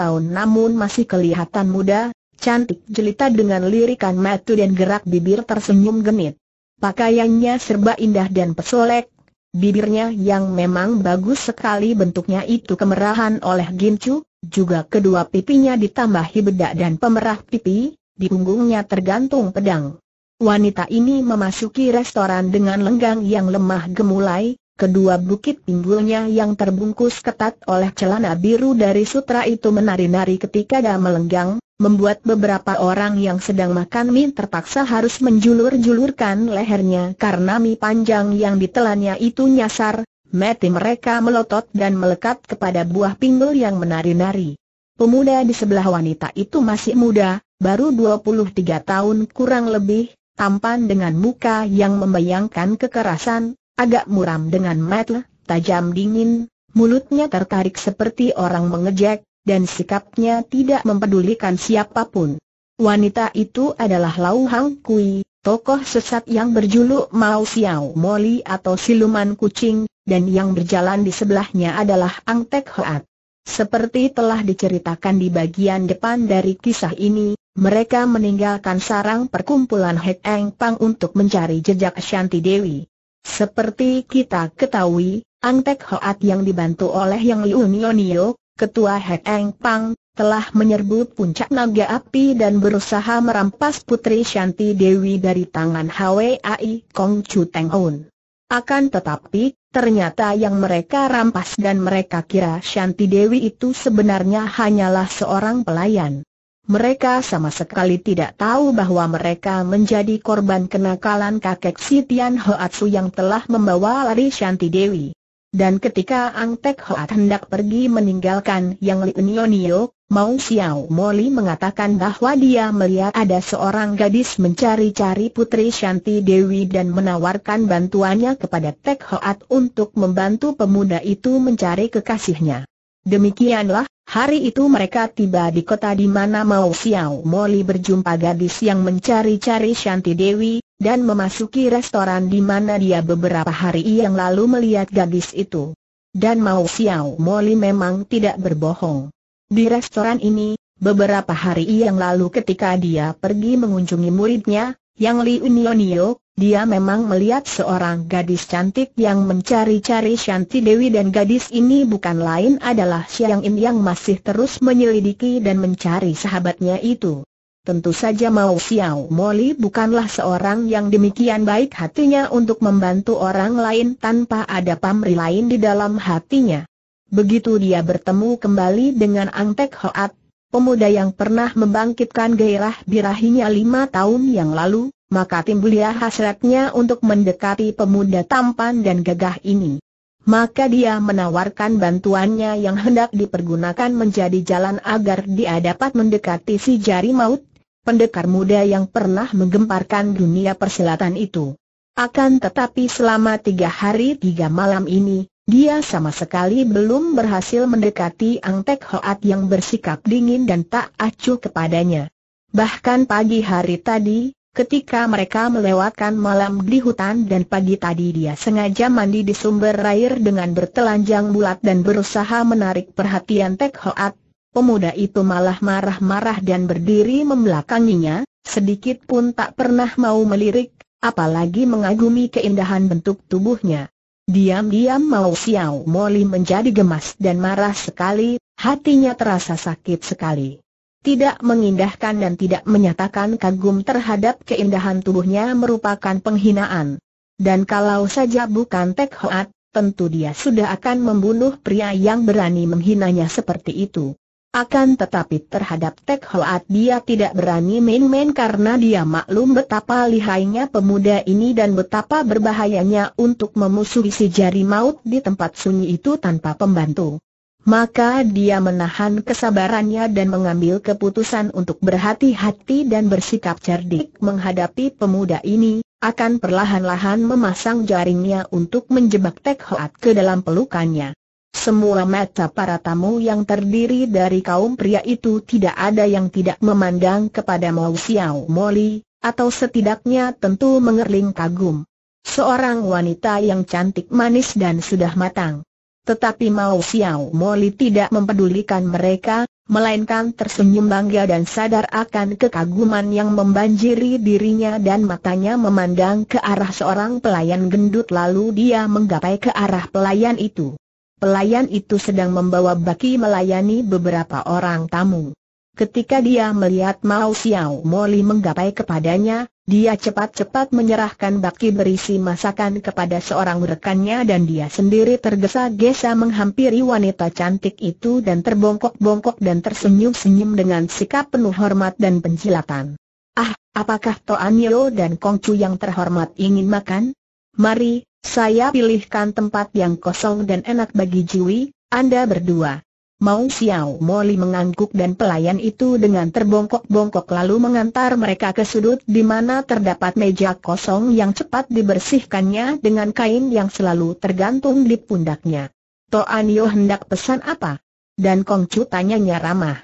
tahun namun masih kelihatan muda, cantik jelita dengan lirikan mata dan gerak bibir tersenyum genit. Pakaiannya serba indah dan pesolek, Bibirnya yang memang bagus sekali bentuknya itu kemerahan oleh gincu, juga kedua pipinya ditambahi bedak dan pemerah pipi, di punggungnya tergantung pedang. Wanita ini memasuki restoran dengan lenggang yang lemah gemulai, kedua bukit pinggulnya yang terbungkus ketat oleh celana biru dari sutra itu menari-nari ketika dia melenggang, membuat beberapa orang yang sedang makan mie terpaksa harus menjulur-julurkan lehernya karena mie panjang yang ditelannya itu nyasar, mati mereka melotot dan melekat kepada buah pinggul yang menari-nari. Pemuda di sebelah wanita itu masih muda, baru 23 tahun kurang lebih, tampan dengan muka yang membayangkan kekerasan, agak muram dengan mata tajam dingin, mulutnya tertarik seperti orang mengejek, dan sikapnya tidak mempedulikan siapapun. Wanita itu adalah Lau Hang Kui, tokoh sesat yang berjuluk Mao Xiao Moli atau siluman kucing, dan yang berjalan di sebelahnya adalah Ang Teck Hoat. Seperti telah diceritakan di bagian depan dari kisah ini, mereka meninggalkan sarang perkumpulan Hek Eng Pang untuk mencari jejak Shanti Dewi. Seperti kita ketahui, Ang Teck Hoat yang dibantu oleh Yang Liu Nio Ketua Hek Eng Pang, telah menyerbu puncak naga api dan berusaha merampas Putri Shanti Dewi dari tangan HWAI Kong Chu Teng Un. Akan tetapi, ternyata yang mereka rampas dan mereka kira Shanti Dewi itu sebenarnya hanyalah seorang pelayan. Mereka sama sekali tidak tahu bahwa mereka menjadi korban kenakalan kakek Sitian Hoatsu yang telah membawa lari Shanti Dewi. Dan ketika Ang Tek Hoat hendak pergi meninggalkan Yang Lionio, Mau Xiao Moli mengatakan bahwa dia melihat ada seorang gadis mencari-cari Putri Shanti Dewi dan menawarkan bantuannya kepada Tek Hoat untuk membantu pemuda itu mencari kekasihnya. Demikianlah, hari itu mereka tiba di kota di mana Mao Xiao Moli berjumpa gadis yang mencari-cari Shanti Dewi, dan memasuki restoran di mana dia beberapa hari yang lalu melihat gadis itu. Dan Mao Xiao Moli memang tidak berbohong. Di restoran ini, beberapa hari yang lalu ketika dia pergi mengunjungi muridnya, Yang Li Unionio, dia memang melihat seorang gadis cantik yang mencari-cari Shanti Dewi dan gadis ini bukan lain adalah Xiang In yang masih terus menyelidiki dan mencari sahabatnya itu. Tentu saja Mao Xiao Moli bukanlah seorang yang demikian baik hatinya untuk membantu orang lain tanpa ada pamri lain di dalam hatinya. Begitu dia bertemu kembali dengan Ang Tek Hoat, pemuda yang pernah membangkitkan gairah birahinya lima tahun yang lalu, maka timbul timbuliah hasratnya untuk mendekati pemuda tampan dan gagah ini. Maka dia menawarkan bantuannya yang hendak dipergunakan menjadi jalan agar dia dapat mendekati si jari maut, pendekar muda yang pernah menggemparkan dunia persilatan itu. Akan tetapi selama tiga hari tiga malam ini, dia sama sekali belum berhasil mendekati Ang Tek Hoat yang bersikap dingin dan tak acuh kepadanya. Bahkan pagi hari tadi, ketika mereka melewatkan malam di hutan dan pagi tadi dia sengaja mandi di sumber air dengan bertelanjang bulat dan berusaha menarik perhatian Tek Hoat, pemuda itu malah marah-marah dan berdiri membelakanginya, sedikit pun tak pernah mau melirik, apalagi mengagumi keindahan bentuk tubuhnya. Diam-diam mau Xiao Moli menjadi gemas dan marah sekali, hatinya terasa sakit sekali. Tidak mengindahkan dan tidak menyatakan kagum terhadap keindahan tubuhnya merupakan penghinaan. Dan kalau saja bukan Tek Hoat, tentu dia sudah akan membunuh pria yang berani menghinanya seperti itu. Akan tetapi terhadap Tek Hoat dia tidak berani main-main karena dia maklum betapa lihainya pemuda ini dan betapa berbahayanya untuk memusuhi si jari maut di tempat sunyi itu tanpa pembantu. Maka dia menahan kesabarannya dan mengambil keputusan untuk berhati-hati dan bersikap cerdik menghadapi pemuda ini, akan perlahan-lahan memasang jaringnya untuk menjebak Tek Hoat ke dalam pelukannya. Semua mata para tamu yang terdiri dari kaum pria itu tidak ada yang tidak memandang kepada Mao Xiao Moli, atau setidaknya tentu mengerling kagum. Seorang wanita yang cantik manis dan sudah matang. Tetapi Mao Xiao Moli tidak mempedulikan mereka, melainkan tersenyum bangga dan sadar akan kekaguman yang membanjiri dirinya dan matanya memandang ke arah seorang pelayan gendut lalu dia menggapai ke arah pelayan itu. Pelayan itu sedang membawa baki melayani beberapa orang tamu. Ketika dia melihat Mao Xiao Moli menggapai kepadanya, dia cepat-cepat menyerahkan baki berisi masakan kepada seorang rekannya dan dia sendiri tergesa-gesa menghampiri wanita cantik itu dan terbongkok-bongkok dan tersenyum-senyum dengan sikap penuh hormat dan penjilatan. Ah, apakah Toan Yeo dan Kong Chu yang terhormat ingin makan? Mari, saya pilihkan tempat yang kosong dan enak bagi Jui, Anda berdua. Mau Xiao Moli mengangguk dan pelayan itu dengan terbongkok-bongkok lalu mengantar mereka ke sudut di mana terdapat meja kosong yang cepat dibersihkannya dengan kain yang selalu tergantung di pundaknya. To Anio hendak pesan apa? Dan Kong Chu tanyanya ramah.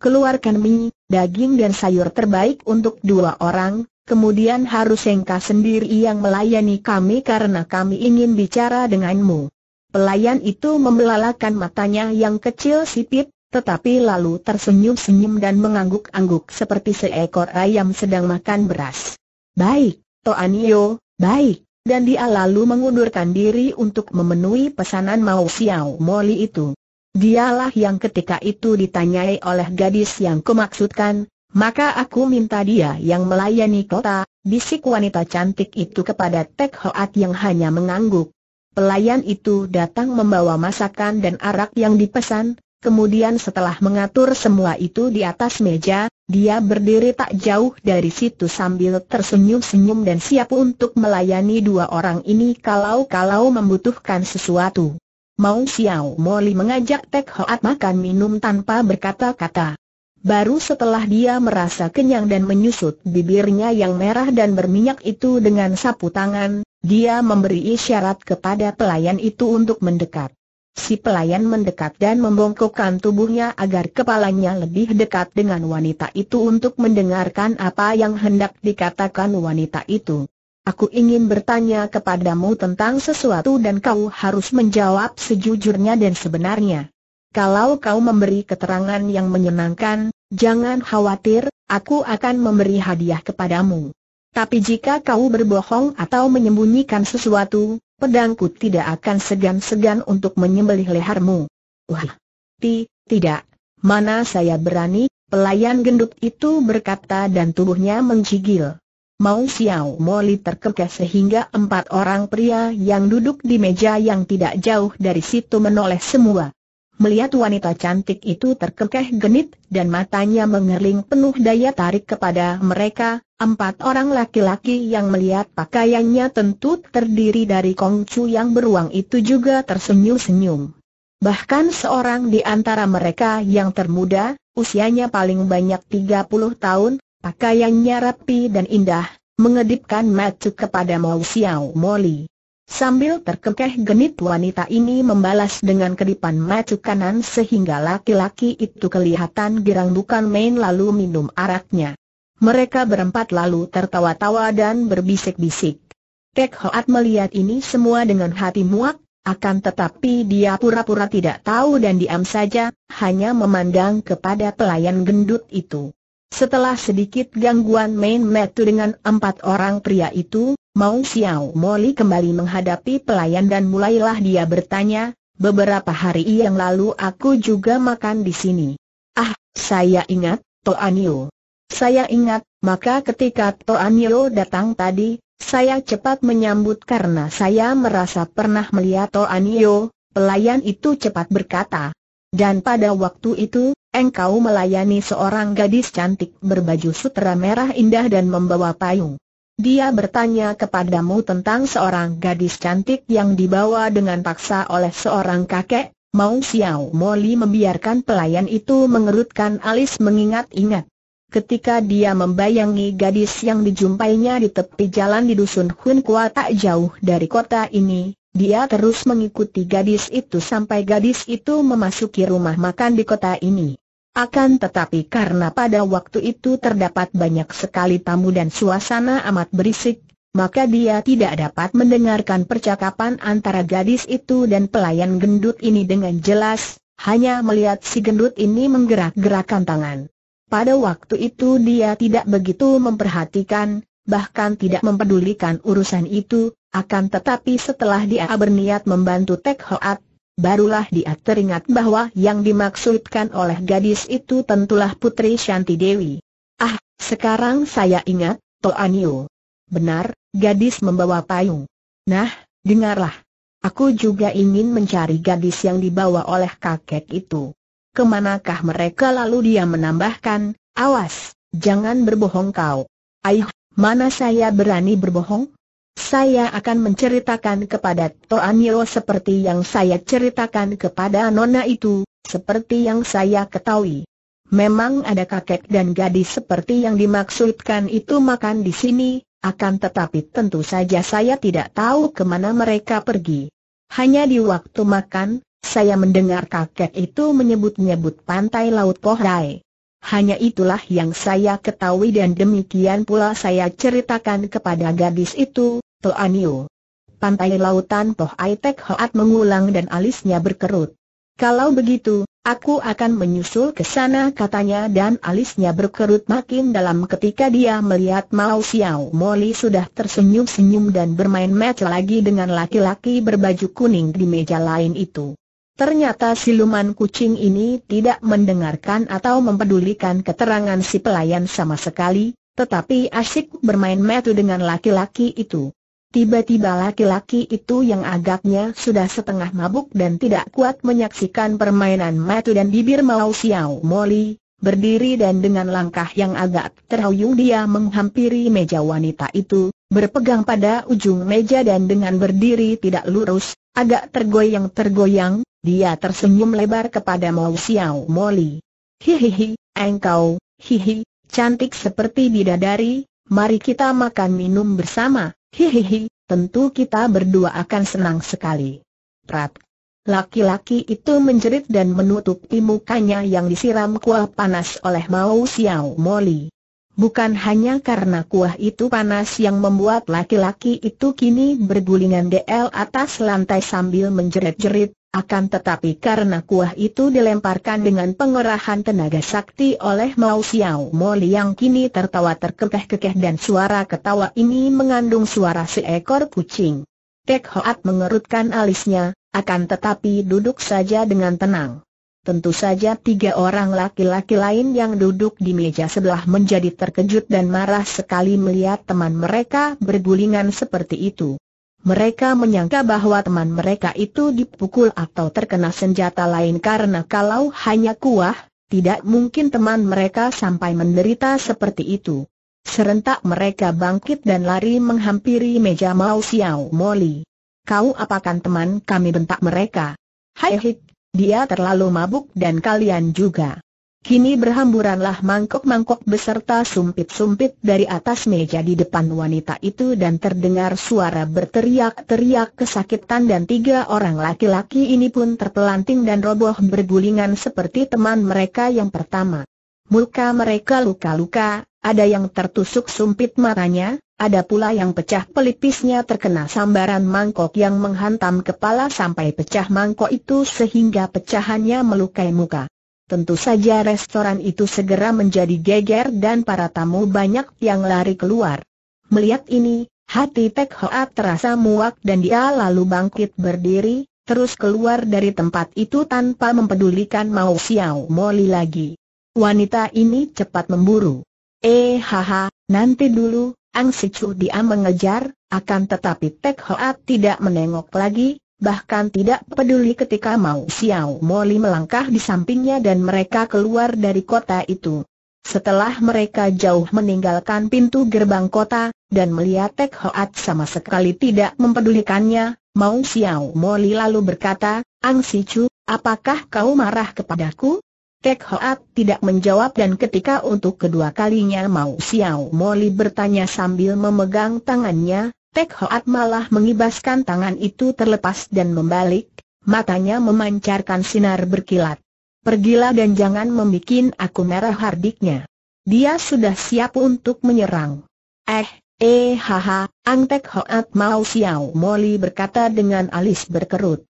Keluarkan mie, daging dan sayur terbaik untuk dua orang, kemudian harus engkau sendiri yang melayani kami karena kami ingin bicara denganmu. Pelayan itu membelalakan matanya yang kecil sipit, tetapi lalu tersenyum-senyum dan mengangguk-angguk seperti seekor ayam sedang makan beras. Baik, Toanio, baik, dan dia lalu mengundurkan diri untuk memenuhi pesanan Mao Xiao Moli itu. Dialah yang ketika itu ditanyai oleh gadis yang kumaksudkan, maka aku minta dia yang melayani kota, bisik wanita cantik itu kepada Tek Hoat yang hanya mengangguk. Pelayan itu datang membawa masakan dan arak yang dipesan, kemudian setelah mengatur semua itu di atas meja, dia berdiri tak jauh dari situ sambil tersenyum-senyum dan siap untuk melayani dua orang ini kalau-kalau membutuhkan sesuatu. Mau Xiao Moli mengajak Tek Hoat makan minum tanpa berkata-kata. Baru setelah dia merasa kenyang dan menyusut bibirnya yang merah dan berminyak itu dengan sapu tangan, dia memberi isyarat kepada pelayan itu untuk mendekat. Si pelayan mendekat dan membongkokkan tubuhnya agar kepalanya lebih dekat dengan wanita itu untuk mendengarkan apa yang hendak dikatakan wanita itu. Aku ingin bertanya kepadamu tentang sesuatu dan kau harus menjawab sejujurnya dan sebenarnya. Kalau kau memberi keterangan yang menyenangkan, jangan khawatir, aku akan memberi hadiah kepadamu. Tapi jika kau berbohong atau menyembunyikan sesuatu, pedangku tidak akan segan-segan untuk menyembelih lehermu. Wah, ti, tidak. Mana saya berani, pelayan gendut itu berkata dan tubuhnya mencigil. Mau Xiao Moli terkekeh sehingga empat orang pria yang duduk di meja yang tidak jauh dari situ menoleh semua. Melihat wanita cantik itu terkekeh genit, dan matanya mengerling penuh daya tarik kepada mereka, empat orang laki-laki yang melihat pakaiannya tentu terdiri dari kongcu yang beruang itu juga tersenyum-senyum. Bahkan seorang di antara mereka yang termuda, usianya paling banyak 30 tahun, pakaiannya rapi dan indah, mengedipkan mata kepada Mao Xiao Moli. Sambil terkekeh genit wanita ini membalas dengan kedipan macu kanan sehingga laki-laki itu kelihatan girang bukan main lalu minum araknya. Mereka berempat lalu tertawa-tawa dan berbisik-bisik. Tek Hoat melihat ini semua dengan hati muak, akan tetapi dia pura-pura tidak tahu dan diam saja, hanya memandang kepada pelayan gendut itu. Setelah sedikit gangguan main metu dengan empat orang pria itu, Mau Xiao Moli kembali menghadapi pelayan dan mulailah dia bertanya, beberapa hari yang lalu aku juga makan di sini. Ah, saya ingat, Toanio. Saya ingat, maka ketika Toanio datang tadi, saya cepat menyambut karena saya merasa pernah melihat Toanio, pelayan itu cepat berkata. Dan pada waktu itu, engkau melayani seorang gadis cantik berbaju sutera merah indah dan membawa payung. Dia bertanya kepadamu tentang seorang gadis cantik yang dibawa dengan paksa oleh seorang kakek, mau Xiao Moli membiarkan pelayan itu mengerutkan alis mengingat-ingat. Ketika dia membayangi gadis yang dijumpainya di tepi jalan di dusun Hun Kua tak jauh dari kota ini, dia terus mengikuti gadis itu sampai gadis itu memasuki rumah makan di kota ini. Akan tetapi karena pada waktu itu terdapat banyak sekali tamu dan suasana amat berisik, maka dia tidak dapat mendengarkan percakapan antara gadis itu dan pelayan gendut ini dengan jelas, hanya melihat si gendut ini menggerak-gerakkan tangan. Pada waktu itu dia tidak begitu memperhatikan, bahkan tidak mempedulikan urusan itu, akan tetapi setelah dia berniat membantu Tek Hoat, Barulah dia teringat bahwa yang dimaksudkan oleh gadis itu tentulah Putri Shanti Dewi. Ah, sekarang saya ingat, Toanio. Benar, gadis membawa payung. Nah, dengarlah. Aku juga ingin mencari gadis yang dibawa oleh kakek itu. Kemanakah mereka lalu dia menambahkan, awas, jangan berbohong kau. Ayuh, mana saya berani berbohong? Saya akan menceritakan kepada Yeo seperti yang saya ceritakan kepada Nona itu, seperti yang saya ketahui. Memang ada kakek dan gadis seperti yang dimaksudkan itu makan di sini, akan tetapi tentu saja saya tidak tahu kemana mereka pergi. Hanya di waktu makan, saya mendengar kakek itu menyebut-nyebut pantai Laut Pohrai. Hanya itulah yang saya ketahui dan demikian pula saya ceritakan kepada gadis itu, Toanio. Pantai lautan toh Aitek Hoat mengulang dan alisnya berkerut. Kalau begitu, aku akan menyusul ke sana katanya dan alisnya berkerut makin dalam ketika dia melihat Mao Xiao Moli sudah tersenyum-senyum dan bermain match lagi dengan laki-laki berbaju kuning di meja lain itu. Ternyata siluman kucing ini tidak mendengarkan atau mempedulikan keterangan si pelayan sama sekali, tetapi asyik bermain metu dengan laki-laki itu. Tiba-tiba laki-laki itu yang agaknya sudah setengah mabuk dan tidak kuat menyaksikan permainan metu dan bibir Malau Xiao Moli, berdiri dan dengan langkah yang agak terhuyung dia menghampiri meja wanita itu, berpegang pada ujung meja dan dengan berdiri tidak lurus, agak tergoyang-tergoyang, dia tersenyum lebar kepada Mao Xiao Moli. Hihihi, engkau, hihi, cantik seperti bidadari, mari kita makan minum bersama, hihihi, tentu kita berdua akan senang sekali. Prat. Laki-laki itu menjerit dan menutupi mukanya yang disiram kuah panas oleh Mao Xiao Moli. Bukan hanya karena kuah itu panas yang membuat laki-laki itu kini bergulingan dl atas lantai sambil menjerit-jerit, akan tetapi karena kuah itu dilemparkan dengan pengerahan tenaga sakti oleh Mao Xiao Mo yang kini tertawa terkekeh-kekeh dan suara ketawa ini mengandung suara seekor kucing. Tek Hoat mengerutkan alisnya, akan tetapi duduk saja dengan tenang. Tentu saja tiga orang laki-laki lain yang duduk di meja sebelah menjadi terkejut dan marah sekali melihat teman mereka bergulingan seperti itu. Mereka menyangka bahwa teman mereka itu dipukul atau terkena senjata lain karena kalau hanya kuah, tidak mungkin teman mereka sampai menderita seperti itu. Serentak mereka bangkit dan lari menghampiri meja Mao Xiao Moli. Kau apakan teman kami bentak mereka. Hai hik, dia terlalu mabuk dan kalian juga. Kini berhamburanlah mangkok-mangkok beserta sumpit-sumpit dari atas meja di depan wanita itu dan terdengar suara berteriak-teriak kesakitan dan tiga orang laki-laki ini pun terpelanting dan roboh bergulingan seperti teman mereka yang pertama. Muka mereka luka-luka, ada yang tertusuk sumpit matanya, ada pula yang pecah pelipisnya terkena sambaran mangkok yang menghantam kepala sampai pecah mangkok itu sehingga pecahannya melukai muka. Tentu saja restoran itu segera menjadi geger dan para tamu banyak yang lari keluar. Melihat ini, hati Tek Hoat terasa muak dan dia lalu bangkit berdiri, terus keluar dari tempat itu tanpa mempedulikan Mao Xiao Moli lagi. Wanita ini cepat memburu. Eh haha, nanti dulu, Ang Sicu dia mengejar, akan tetapi Tek Hoat tidak menengok lagi, bahkan tidak peduli ketika Mau Xiao Moli melangkah di sampingnya dan mereka keluar dari kota itu. Setelah mereka jauh meninggalkan pintu gerbang kota, dan melihat Tek Hoat sama sekali tidak mempedulikannya, Mau Xiao Moli lalu berkata, Ang Si Chu, apakah kau marah kepadaku? Tek Hoat tidak menjawab dan ketika untuk kedua kalinya Mau Xiao Moli bertanya sambil memegang tangannya, Tek Hoat malah mengibaskan tangan itu terlepas dan membalik, matanya memancarkan sinar berkilat. Pergilah dan jangan membuat aku merah hardiknya. Dia sudah siap untuk menyerang. Eh, eh haha, Ang Tek Hoat Mau siau, Molly berkata dengan alis berkerut.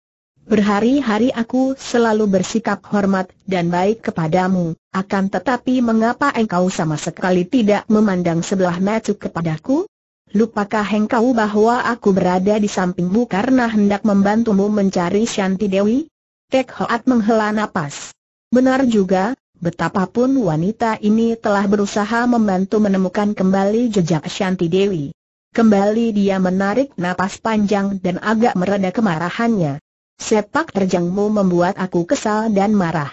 Berhari-hari aku selalu bersikap hormat dan baik kepadamu, akan tetapi mengapa engkau sama sekali tidak memandang sebelah mata kepadaku? Lupakah engkau bahwa aku berada di sampingmu karena hendak membantumu mencari Shanti Dewi? Tek Hoat menghela napas. Benar juga, betapapun wanita ini telah berusaha membantu menemukan kembali jejak Shanti Dewi. Kembali dia menarik napas panjang dan agak mereda kemarahannya. Sepak terjangmu membuat aku kesal dan marah.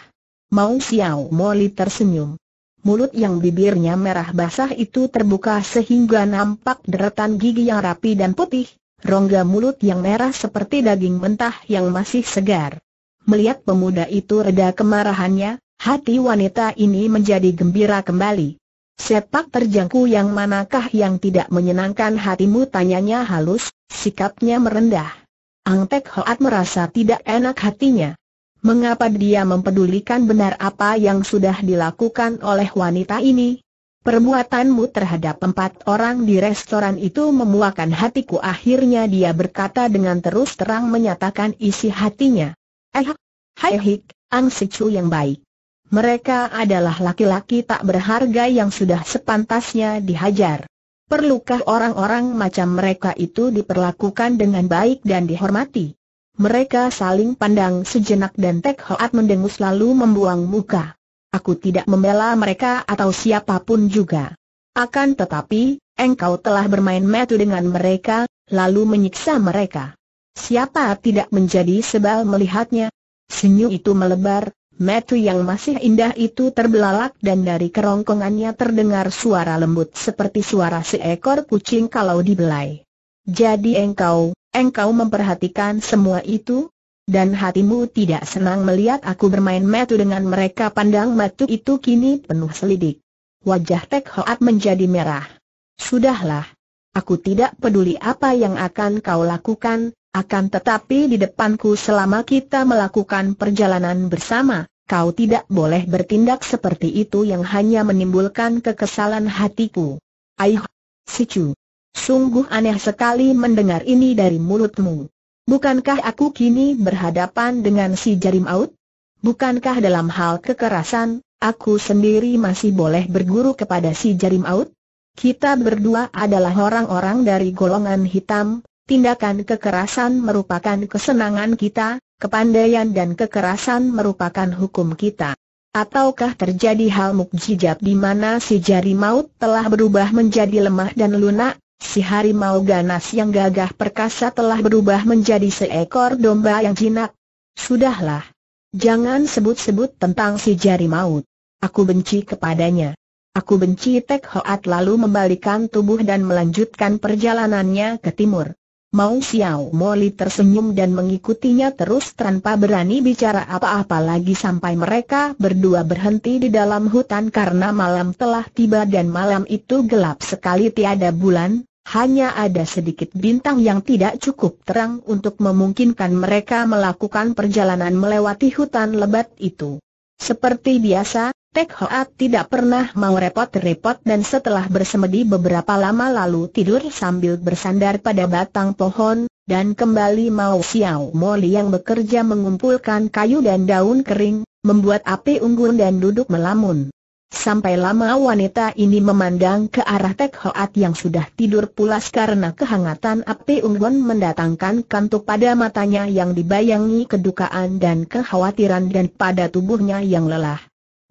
Mau Xiao Moli tersenyum. Mulut yang bibirnya merah basah itu terbuka sehingga nampak deretan gigi yang rapi dan putih, rongga mulut yang merah seperti daging mentah yang masih segar. Melihat pemuda itu reda kemarahannya, hati wanita ini menjadi gembira kembali. Sepak terjangku yang manakah yang tidak menyenangkan hatimu tanyanya halus, sikapnya merendah. Ang Tek Hoat merasa tidak enak hatinya. Mengapa dia mempedulikan benar apa yang sudah dilakukan oleh wanita ini? Perbuatanmu terhadap empat orang di restoran itu memuakan hatiku akhirnya dia berkata dengan terus terang menyatakan isi hatinya. Eh, hai eh, hik, Ang yang baik. Mereka adalah laki-laki tak berharga yang sudah sepantasnya dihajar. Perlukah orang-orang macam mereka itu diperlakukan dengan baik dan dihormati? Mereka saling pandang sejenak dan Tek Hoat mendengus lalu membuang muka. Aku tidak membela mereka atau siapapun juga. Akan tetapi, engkau telah bermain metu dengan mereka, lalu menyiksa mereka. Siapa tidak menjadi sebal melihatnya? Senyum itu melebar, metu yang masih indah itu terbelalak dan dari kerongkongannya terdengar suara lembut seperti suara seekor kucing kalau dibelai. Jadi engkau, engkau memperhatikan semua itu? Dan hatimu tidak senang melihat aku bermain metu dengan mereka pandang metu itu kini penuh selidik. Wajah Tek Hoat menjadi merah. Sudahlah. Aku tidak peduli apa yang akan kau lakukan, akan tetapi di depanku selama kita melakukan perjalanan bersama, kau tidak boleh bertindak seperti itu yang hanya menimbulkan kekesalan hatiku. Aih, Sicu. Sungguh aneh sekali mendengar ini dari mulutmu. Bukankah aku kini berhadapan dengan si jarim out? Bukankah dalam hal kekerasan, aku sendiri masih boleh berguru kepada si jarim out? Kita berdua adalah orang-orang dari golongan hitam, tindakan kekerasan merupakan kesenangan kita, kepandaian dan kekerasan merupakan hukum kita. Ataukah terjadi hal mukjizat di mana si jari maut telah berubah menjadi lemah dan lunak, Si harimau ganas yang gagah perkasa telah berubah menjadi seekor domba yang jinak. Sudahlah. Jangan sebut-sebut tentang si jari maut. Aku benci kepadanya. Aku benci Tek Hoat lalu membalikan tubuh dan melanjutkan perjalanannya ke timur. Mau Xiao Moli tersenyum dan mengikutinya terus tanpa berani bicara apa-apa lagi sampai mereka berdua berhenti di dalam hutan karena malam telah tiba dan malam itu gelap sekali tiada bulan, hanya ada sedikit bintang yang tidak cukup terang untuk memungkinkan mereka melakukan perjalanan melewati hutan lebat itu. Seperti biasa, Tek Hoat tidak pernah mau repot-repot dan setelah bersemedi beberapa lama lalu tidur sambil bersandar pada batang pohon, dan kembali mau Xiao Moli yang bekerja mengumpulkan kayu dan daun kering, membuat api unggun dan duduk melamun. Sampai lama wanita ini memandang ke arah Tek Hoat yang sudah tidur pulas karena kehangatan api unggun mendatangkan kantuk pada matanya yang dibayangi kedukaan dan kekhawatiran dan pada tubuhnya yang lelah.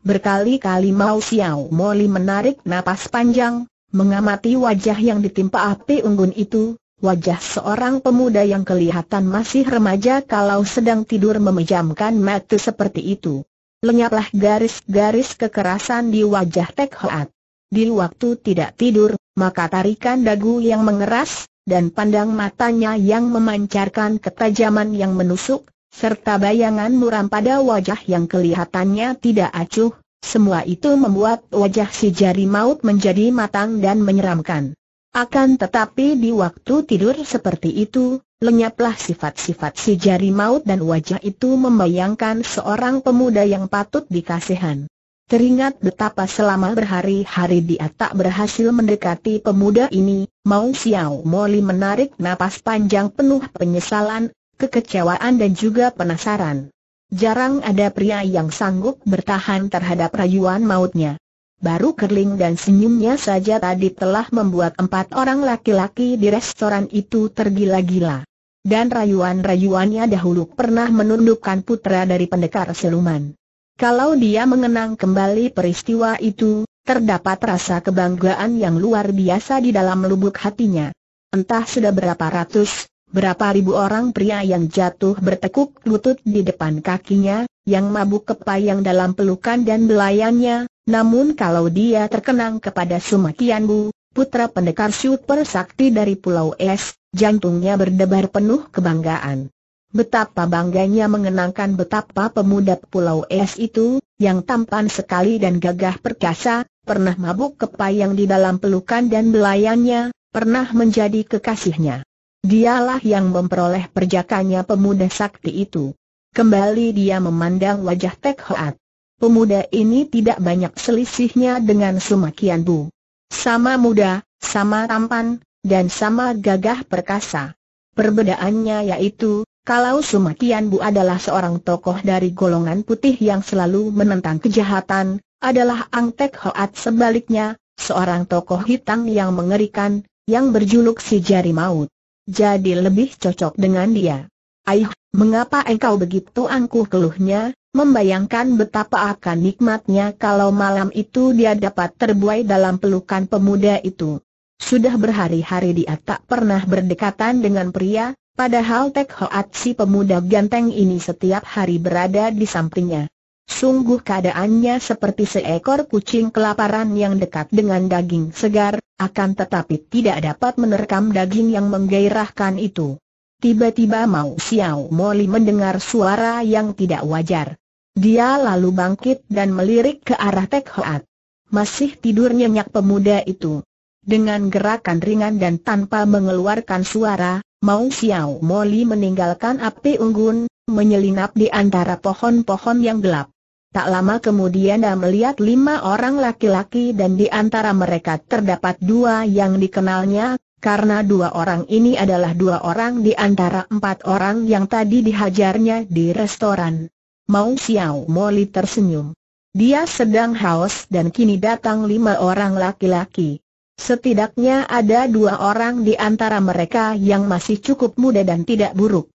Berkali-kali Mao Xiao Moli menarik napas panjang, mengamati wajah yang ditimpa api unggun itu, wajah seorang pemuda yang kelihatan masih remaja kalau sedang tidur memejamkan mata seperti itu. Lenyaplah garis-garis kekerasan di wajah Tek Hoat. Di waktu tidak tidur, maka tarikan dagu yang mengeras, dan pandang matanya yang memancarkan ketajaman yang menusuk, serta bayangan muram pada wajah yang kelihatannya tidak acuh, semua itu membuat wajah si jari maut menjadi matang dan menyeramkan. Akan tetapi di waktu tidur seperti itu, lenyaplah sifat-sifat si jari maut dan wajah itu membayangkan seorang pemuda yang patut dikasihan. Teringat betapa selama berhari-hari dia tak berhasil mendekati pemuda ini, Mau Xiao Moli menarik napas panjang penuh penyesalan, kekecewaan dan juga penasaran. Jarang ada pria yang sanggup bertahan terhadap rayuan mautnya. Baru kerling dan senyumnya saja tadi telah membuat empat orang laki-laki di restoran itu tergila-gila. Dan rayuan-rayuannya dahulu pernah menundukkan putra dari pendekar siluman. Kalau dia mengenang kembali peristiwa itu, terdapat rasa kebanggaan yang luar biasa di dalam lubuk hatinya. Entah sudah berapa ratus, berapa ribu orang pria yang jatuh bertekuk lutut di depan kakinya, yang mabuk kepayang dalam pelukan dan belayannya, namun kalau dia terkenang kepada Sumakianbu, putra pendekar super sakti dari Pulau Es, jantungnya berdebar penuh kebanggaan. Betapa bangganya mengenangkan betapa pemuda Pulau Es itu, yang tampan sekali dan gagah perkasa, pernah mabuk kepayang di dalam pelukan dan belayannya, pernah menjadi kekasihnya. Dialah yang memperoleh perjakannya pemuda sakti itu. Kembali dia memandang wajah Tek Hoat. Pemuda ini tidak banyak selisihnya dengan Sumakian Bu. Sama muda, sama tampan, dan sama gagah perkasa. Perbedaannya yaitu, kalau Sumakian Bu adalah seorang tokoh dari golongan putih yang selalu menentang kejahatan, adalah Angtek Hoat sebaliknya, seorang tokoh hitam yang mengerikan, yang berjuluk si jari maut. Jadi lebih cocok dengan dia. Aih, mengapa engkau begitu angkuh keluhnya, Membayangkan betapa akan nikmatnya kalau malam itu dia dapat terbuai dalam pelukan pemuda itu. Sudah berhari-hari dia tak pernah berdekatan dengan pria, padahal Tek Hoat si pemuda ganteng ini setiap hari berada di sampingnya. Sungguh keadaannya seperti seekor kucing kelaparan yang dekat dengan daging segar, akan tetapi tidak dapat menerkam daging yang menggairahkan itu. Tiba-tiba Mao Xiao Moli mendengar suara yang tidak wajar. Dia lalu bangkit dan melirik ke arah Tek Hoat. Masih tidur nyenyak pemuda itu. Dengan gerakan ringan dan tanpa mengeluarkan suara, Mao Xiao Moli meninggalkan api unggun, menyelinap di antara pohon-pohon yang gelap. Tak lama kemudian dia melihat lima orang laki-laki dan di antara mereka terdapat dua yang dikenalnya, karena dua orang ini adalah dua orang di antara empat orang yang tadi dihajarnya di restoran. Mau Xiao Moli tersenyum. Dia sedang haus dan kini datang lima orang laki-laki. Setidaknya ada dua orang di antara mereka yang masih cukup muda dan tidak buruk.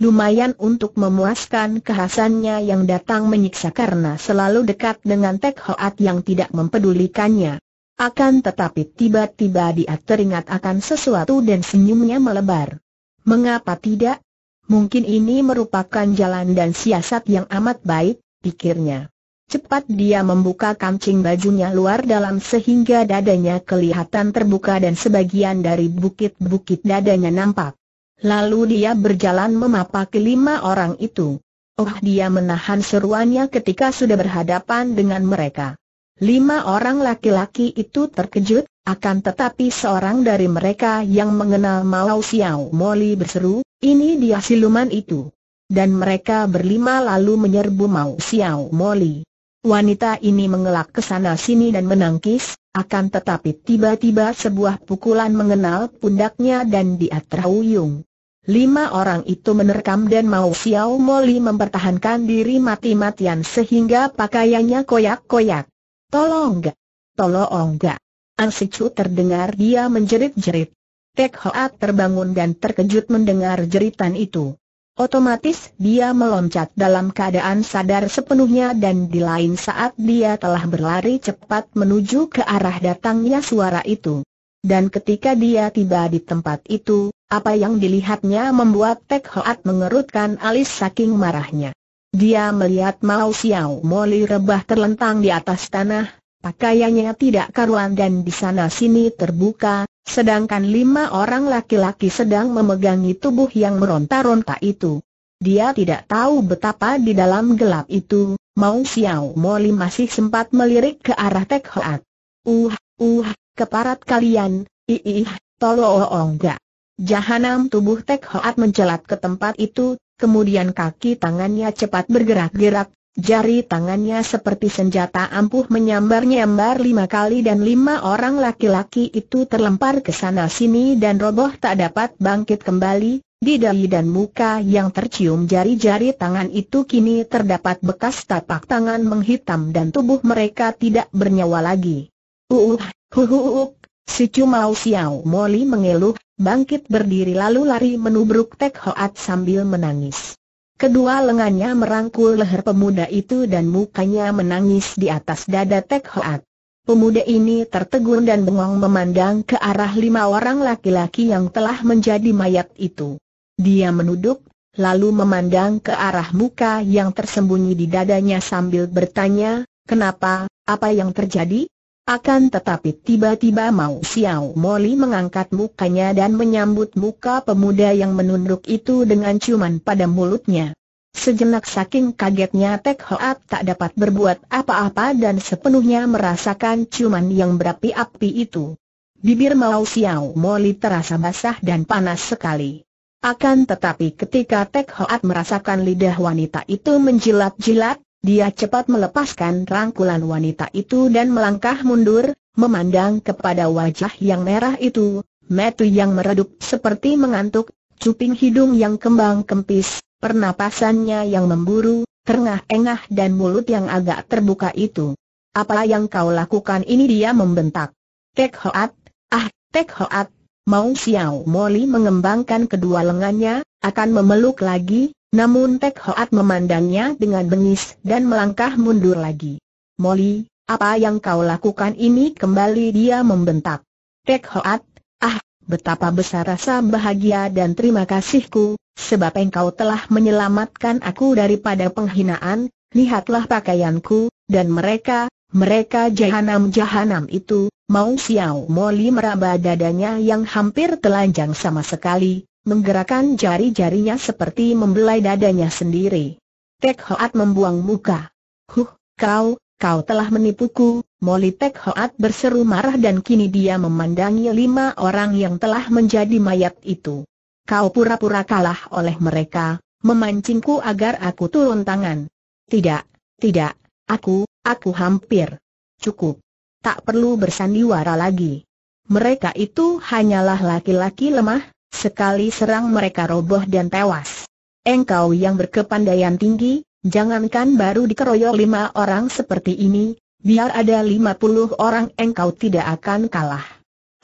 Lumayan untuk memuaskan kehasannya yang datang menyiksa karena selalu dekat dengan Tek Hoat yang tidak mempedulikannya. Akan tetapi tiba-tiba dia teringat akan sesuatu dan senyumnya melebar. Mengapa tidak? Mungkin ini merupakan jalan dan siasat yang amat baik, pikirnya. Cepat dia membuka kancing bajunya luar dalam sehingga dadanya kelihatan terbuka dan sebagian dari bukit-bukit dadanya nampak. Lalu dia berjalan memapaki lima orang itu. Oh dia menahan seruannya ketika sudah berhadapan dengan mereka. Lima orang laki-laki itu terkejut, akan tetapi seorang dari mereka yang mengenal Mao Xiao Moli berseru, ini dia siluman itu. Dan mereka berlima lalu menyerbu Mao Xiao Moli. Wanita ini mengelak ke sana sini dan menangkis, akan tetapi tiba-tiba sebuah pukulan mengenal pundaknya dan dia terhuyung. Lima orang itu menerkam dan Mao Xiao Moli mempertahankan diri mati-matian sehingga pakaiannya koyak-koyak. Tolong gak! Tolong gak! Sichu terdengar dia menjerit-jerit. Tek Hoat terbangun dan terkejut mendengar jeritan itu. Otomatis dia meloncat dalam keadaan sadar sepenuhnya dan di lain saat dia telah berlari cepat menuju ke arah datangnya suara itu. Dan ketika dia tiba di tempat itu, apa yang dilihatnya membuat Tek Hoat mengerutkan alis saking marahnya. Dia melihat Mao Xiao Moli rebah terlentang di atas tanah, pakaiannya tidak karuan dan di sana sini terbuka, sedangkan lima orang laki-laki sedang memegangi tubuh yang meronta-ronta itu. Dia tidak tahu betapa di dalam gelap itu, Mao Xiao Moli masih sempat melirik ke arah Tek Hoat. Uh, uh, keparat kalian, ih, tolong oh, oh, enggak. Jahanam tubuh Tek Hoat mencelat ke tempat itu, kemudian kaki tangannya cepat bergerak-gerak, jari tangannya seperti senjata ampuh menyambar-nyambar lima kali dan lima orang laki-laki itu terlempar ke sana-sini dan roboh tak dapat bangkit kembali, di dahi dan muka yang tercium jari-jari tangan itu kini terdapat bekas tapak tangan menghitam dan tubuh mereka tidak bernyawa lagi. Uuh, huhuuk, si Cumau Xiao Moli mengeluh, bangkit berdiri lalu lari menubruk Tek Hoat sambil menangis. Kedua lengannya merangkul leher pemuda itu dan mukanya menangis di atas dada Tek Hoat. Pemuda ini tertegun dan bengong memandang ke arah lima orang laki-laki yang telah menjadi mayat itu. Dia menuduk, lalu memandang ke arah muka yang tersembunyi di dadanya sambil bertanya, kenapa, apa yang terjadi? Akan tetapi tiba-tiba Mao Xiao Moli mengangkat mukanya dan menyambut muka pemuda yang menunduk itu dengan ciuman pada mulutnya. Sejenak saking kagetnya Tek Hoat tak dapat berbuat apa-apa dan sepenuhnya merasakan ciuman yang berapi-api itu. Bibir Mao Xiao Moli terasa basah dan panas sekali. Akan tetapi ketika Tek Hoat merasakan lidah wanita itu menjilat-jilat, dia cepat melepaskan rangkulan wanita itu dan melangkah mundur, memandang kepada wajah yang merah itu, metu yang meredup seperti mengantuk, cuping hidung yang kembang kempis, pernapasannya yang memburu, terengah-engah dan mulut yang agak terbuka itu. Apa yang kau lakukan ini dia membentak. Tek Hoat, ah, Tek Hoat, Mau siau, Moli mengembangkan kedua lengannya, akan memeluk lagi, namun Tek Hoat memandangnya dengan bengis dan melangkah mundur lagi. Molly, apa yang kau lakukan ini kembali dia membentak. Tek Hoat, ah, betapa besar rasa bahagia dan terima kasihku, sebab engkau telah menyelamatkan aku daripada penghinaan, lihatlah pakaianku, dan mereka, mereka jahanam-jahanam itu, mau siau Molly meraba dadanya yang hampir telanjang sama sekali, menggerakkan jari-jarinya seperti membelai dadanya sendiri. Tek Hoat membuang muka. Huh, kau, kau telah menipuku, Molly Tek Hoat berseru marah dan kini dia memandangi lima orang yang telah menjadi mayat itu. Kau pura-pura kalah oleh mereka, memancingku agar aku turun tangan. Tidak, tidak, aku, aku hampir. Cukup. Tak perlu bersandiwara lagi. Mereka itu hanyalah laki-laki lemah, Sekali serang mereka roboh dan tewas. Engkau yang berkepandaian tinggi, jangankan baru dikeroyok lima orang seperti ini, biar ada lima puluh orang engkau tidak akan kalah.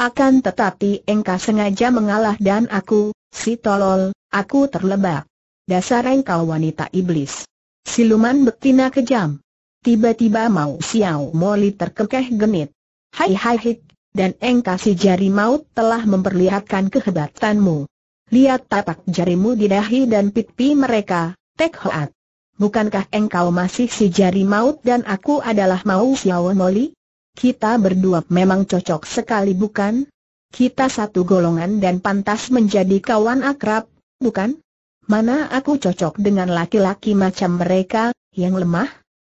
Akan tetapi engkau sengaja mengalah dan aku, si tolol, aku terlebak. Dasar engkau wanita iblis. Siluman betina kejam. Tiba-tiba mau siau, Moli terkekeh genit. Hai hai hit, dan engkasi jari maut telah memperlihatkan kehebatanmu. Lihat tapak jarimu di dahi dan pipi mereka, Tek Hoat. Bukankah engkau masih si jari maut dan aku adalah mau Xiao Moli? Kita berdua memang cocok sekali bukan? Kita satu golongan dan pantas menjadi kawan akrab, bukan? Mana aku cocok dengan laki-laki macam mereka, yang lemah?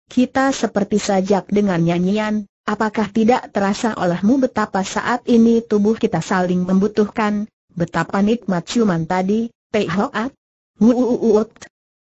Kita seperti sajak dengan nyanyian, Apakah tidak terasa olehmu betapa saat ini tubuh kita saling membutuhkan, betapa nikmat ciuman tadi, Teh Hoat? Wuuuut.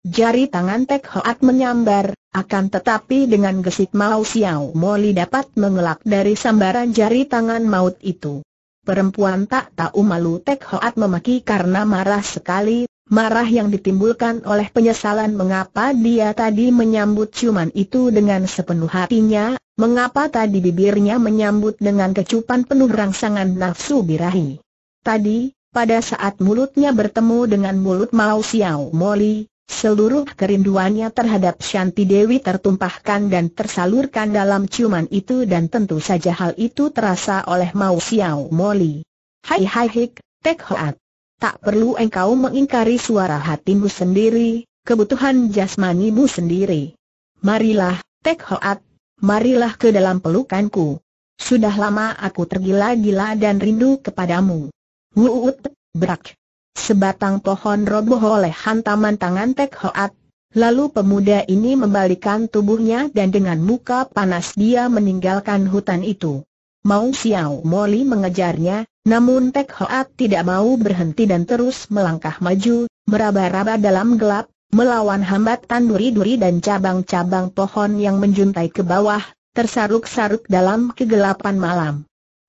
Jari tangan Teh Hoat menyambar, akan tetapi dengan gesit Mao Xiao Moli dapat mengelak dari sambaran jari tangan maut itu. Perempuan tak tahu malu Teh Hoat memaki karena marah sekali, marah yang ditimbulkan oleh penyesalan mengapa dia tadi menyambut ciuman itu dengan sepenuh hatinya, Mengapa tadi bibirnya menyambut dengan kecupan penuh rangsangan nafsu birahi? Tadi, pada saat mulutnya bertemu dengan mulut Mao Xiao Moli, seluruh kerinduannya terhadap Shanti Dewi tertumpahkan dan tersalurkan dalam ciuman itu dan tentu saja hal itu terasa oleh Mao Xiao Moli. Hai hai hik, tek hoat. Tak perlu engkau mengingkari suara hatimu sendiri, kebutuhan jasmanimu sendiri. Marilah, tek hoat, marilah ke dalam pelukanku. Sudah lama aku tergila-gila dan rindu kepadamu. Wuut, berak. Sebatang pohon roboh oleh hantaman tangan Tek Hoat. Lalu pemuda ini membalikan tubuhnya dan dengan muka panas dia meninggalkan hutan itu. Mau Xiao Moli mengejarnya, namun Tek Hoat tidak mau berhenti dan terus melangkah maju, meraba-raba dalam gelap, Melawan hambatan duri-duri dan cabang-cabang pohon yang menjuntai ke bawah, tersaruk-saruk dalam kegelapan malam.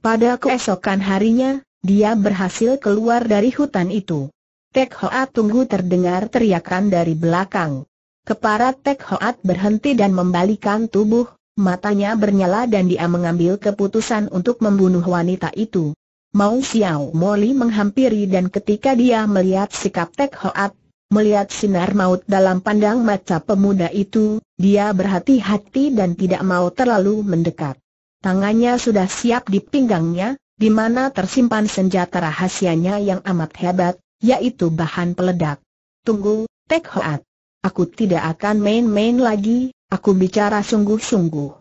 Pada keesokan harinya, dia berhasil keluar dari hutan itu. Tek Hoat tunggu terdengar teriakan dari belakang. Kepala Tek Hoat berhenti dan membalikan tubuh, matanya bernyala dan dia mengambil keputusan untuk membunuh wanita itu. Mau Xiao Moli menghampiri dan ketika dia melihat sikap Tek Hoat, Melihat sinar maut dalam pandang mata pemuda itu, dia berhati-hati dan tidak mau terlalu mendekat. Tangannya sudah siap di pinggangnya, di mana tersimpan senjata rahasianya yang amat hebat, yaitu bahan peledak. Tunggu, Tek Hoat. Aku tidak akan main-main lagi, aku bicara sungguh-sungguh.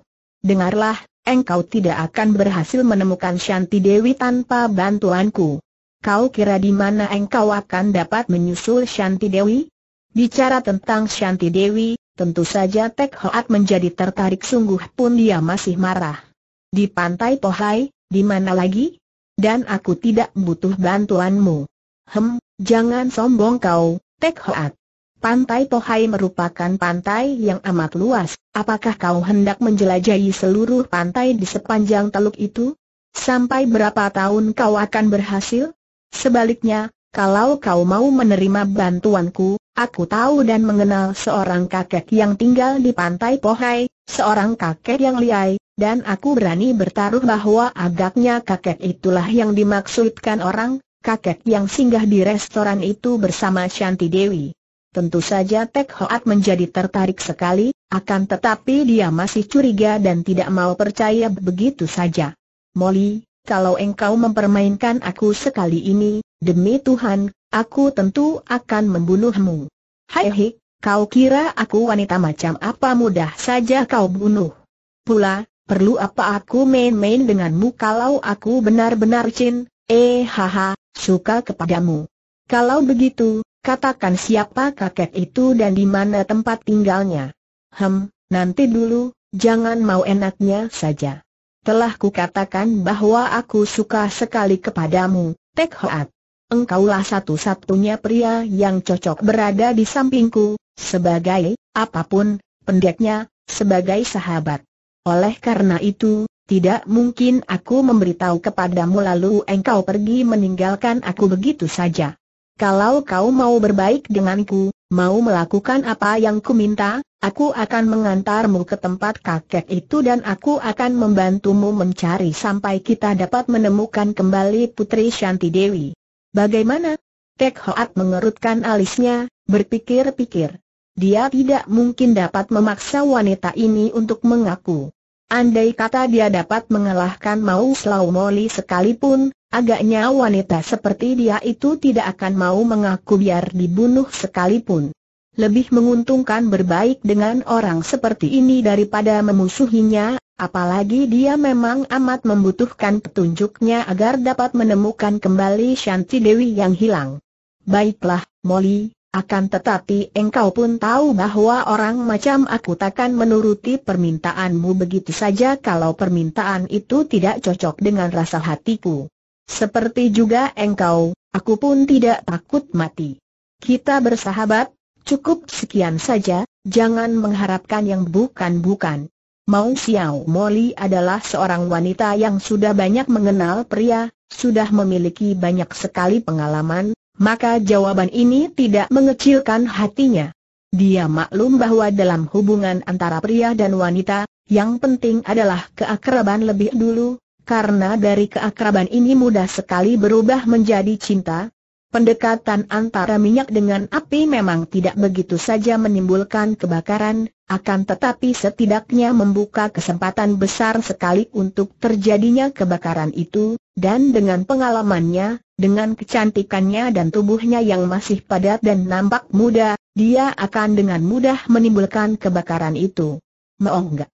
Dengarlah, engkau tidak akan berhasil menemukan Shanti Dewi tanpa bantuanku. Kau kira di mana engkau akan dapat menyusul Shanti Dewi? Bicara tentang Shanti Dewi, tentu saja Tek Hoat menjadi tertarik sungguh pun dia masih marah. Di pantai Pohai, di mana lagi? Dan aku tidak butuh bantuanmu. Hem, jangan sombong kau, Tek Hoat. Pantai Pohai merupakan pantai yang amat luas. Apakah kau hendak menjelajahi seluruh pantai di sepanjang teluk itu? Sampai berapa tahun kau akan berhasil? Sebaliknya, kalau kau mau menerima bantuanku, aku tahu dan mengenal seorang kakek yang tinggal di pantai Pohai, seorang kakek yang liai, dan aku berani bertaruh bahwa agaknya kakek itulah yang dimaksudkan orang, kakek yang singgah di restoran itu bersama Shanti Dewi. Tentu saja Tek Hoat menjadi tertarik sekali, akan tetapi dia masih curiga dan tidak mau percaya begitu saja. Molly, kalau engkau mempermainkan aku sekali ini, demi Tuhan, aku tentu akan membunuhmu. Hai hik, kau kira aku wanita macam apa mudah saja kau bunuh. Pula, perlu apa aku main-main denganmu kalau aku benar-benar cin, eh haha, suka kepadamu. Kalau begitu, katakan siapa kakek itu dan di mana tempat tinggalnya. Hem, nanti dulu, jangan mau enaknya saja. Telah kukatakan bahwa aku suka sekali kepadamu, Tek Hoat. Engkaulah satu-satunya pria yang cocok berada di sampingku, sebagai, apapun, pendeknya, sebagai sahabat. Oleh karena itu, tidak mungkin aku memberitahu kepadamu lalu engkau pergi meninggalkan aku begitu saja. Kalau kau mau berbaik denganku, Mau melakukan apa yang kuminta, aku akan mengantarmu ke tempat kakek itu dan aku akan membantumu mencari sampai kita dapat menemukan kembali Putri Shanti Dewi. Bagaimana? Tek Hoat mengerutkan alisnya, berpikir-pikir. Dia tidak mungkin dapat memaksa wanita ini untuk mengaku. Andai kata dia dapat mengalahkan Mau Slaumoli sekalipun, Agaknya wanita seperti dia itu tidak akan mau mengaku biar dibunuh sekalipun. Lebih menguntungkan berbaik dengan orang seperti ini daripada memusuhinya, apalagi dia memang amat membutuhkan petunjuknya agar dapat menemukan kembali Shanti Dewi yang hilang. Baiklah, Molly, akan tetapi engkau pun tahu bahwa orang macam aku takkan menuruti permintaanmu begitu saja kalau permintaan itu tidak cocok dengan rasa hatiku. Seperti juga engkau, aku pun tidak takut mati. Kita bersahabat, cukup sekian saja, jangan mengharapkan yang bukan-bukan. Mau Xiao Moli adalah seorang wanita yang sudah banyak mengenal pria, sudah memiliki banyak sekali pengalaman, maka jawaban ini tidak mengecilkan hatinya. Dia maklum bahwa dalam hubungan antara pria dan wanita, yang penting adalah keakraban lebih dulu, karena dari keakraban ini mudah sekali berubah menjadi cinta. Pendekatan antara minyak dengan api memang tidak begitu saja menimbulkan kebakaran, akan tetapi setidaknya membuka kesempatan besar sekali untuk terjadinya kebakaran itu, dan dengan pengalamannya, dengan kecantikannya dan tubuhnya yang masih padat dan nampak muda, dia akan dengan mudah menimbulkan kebakaran itu. Mau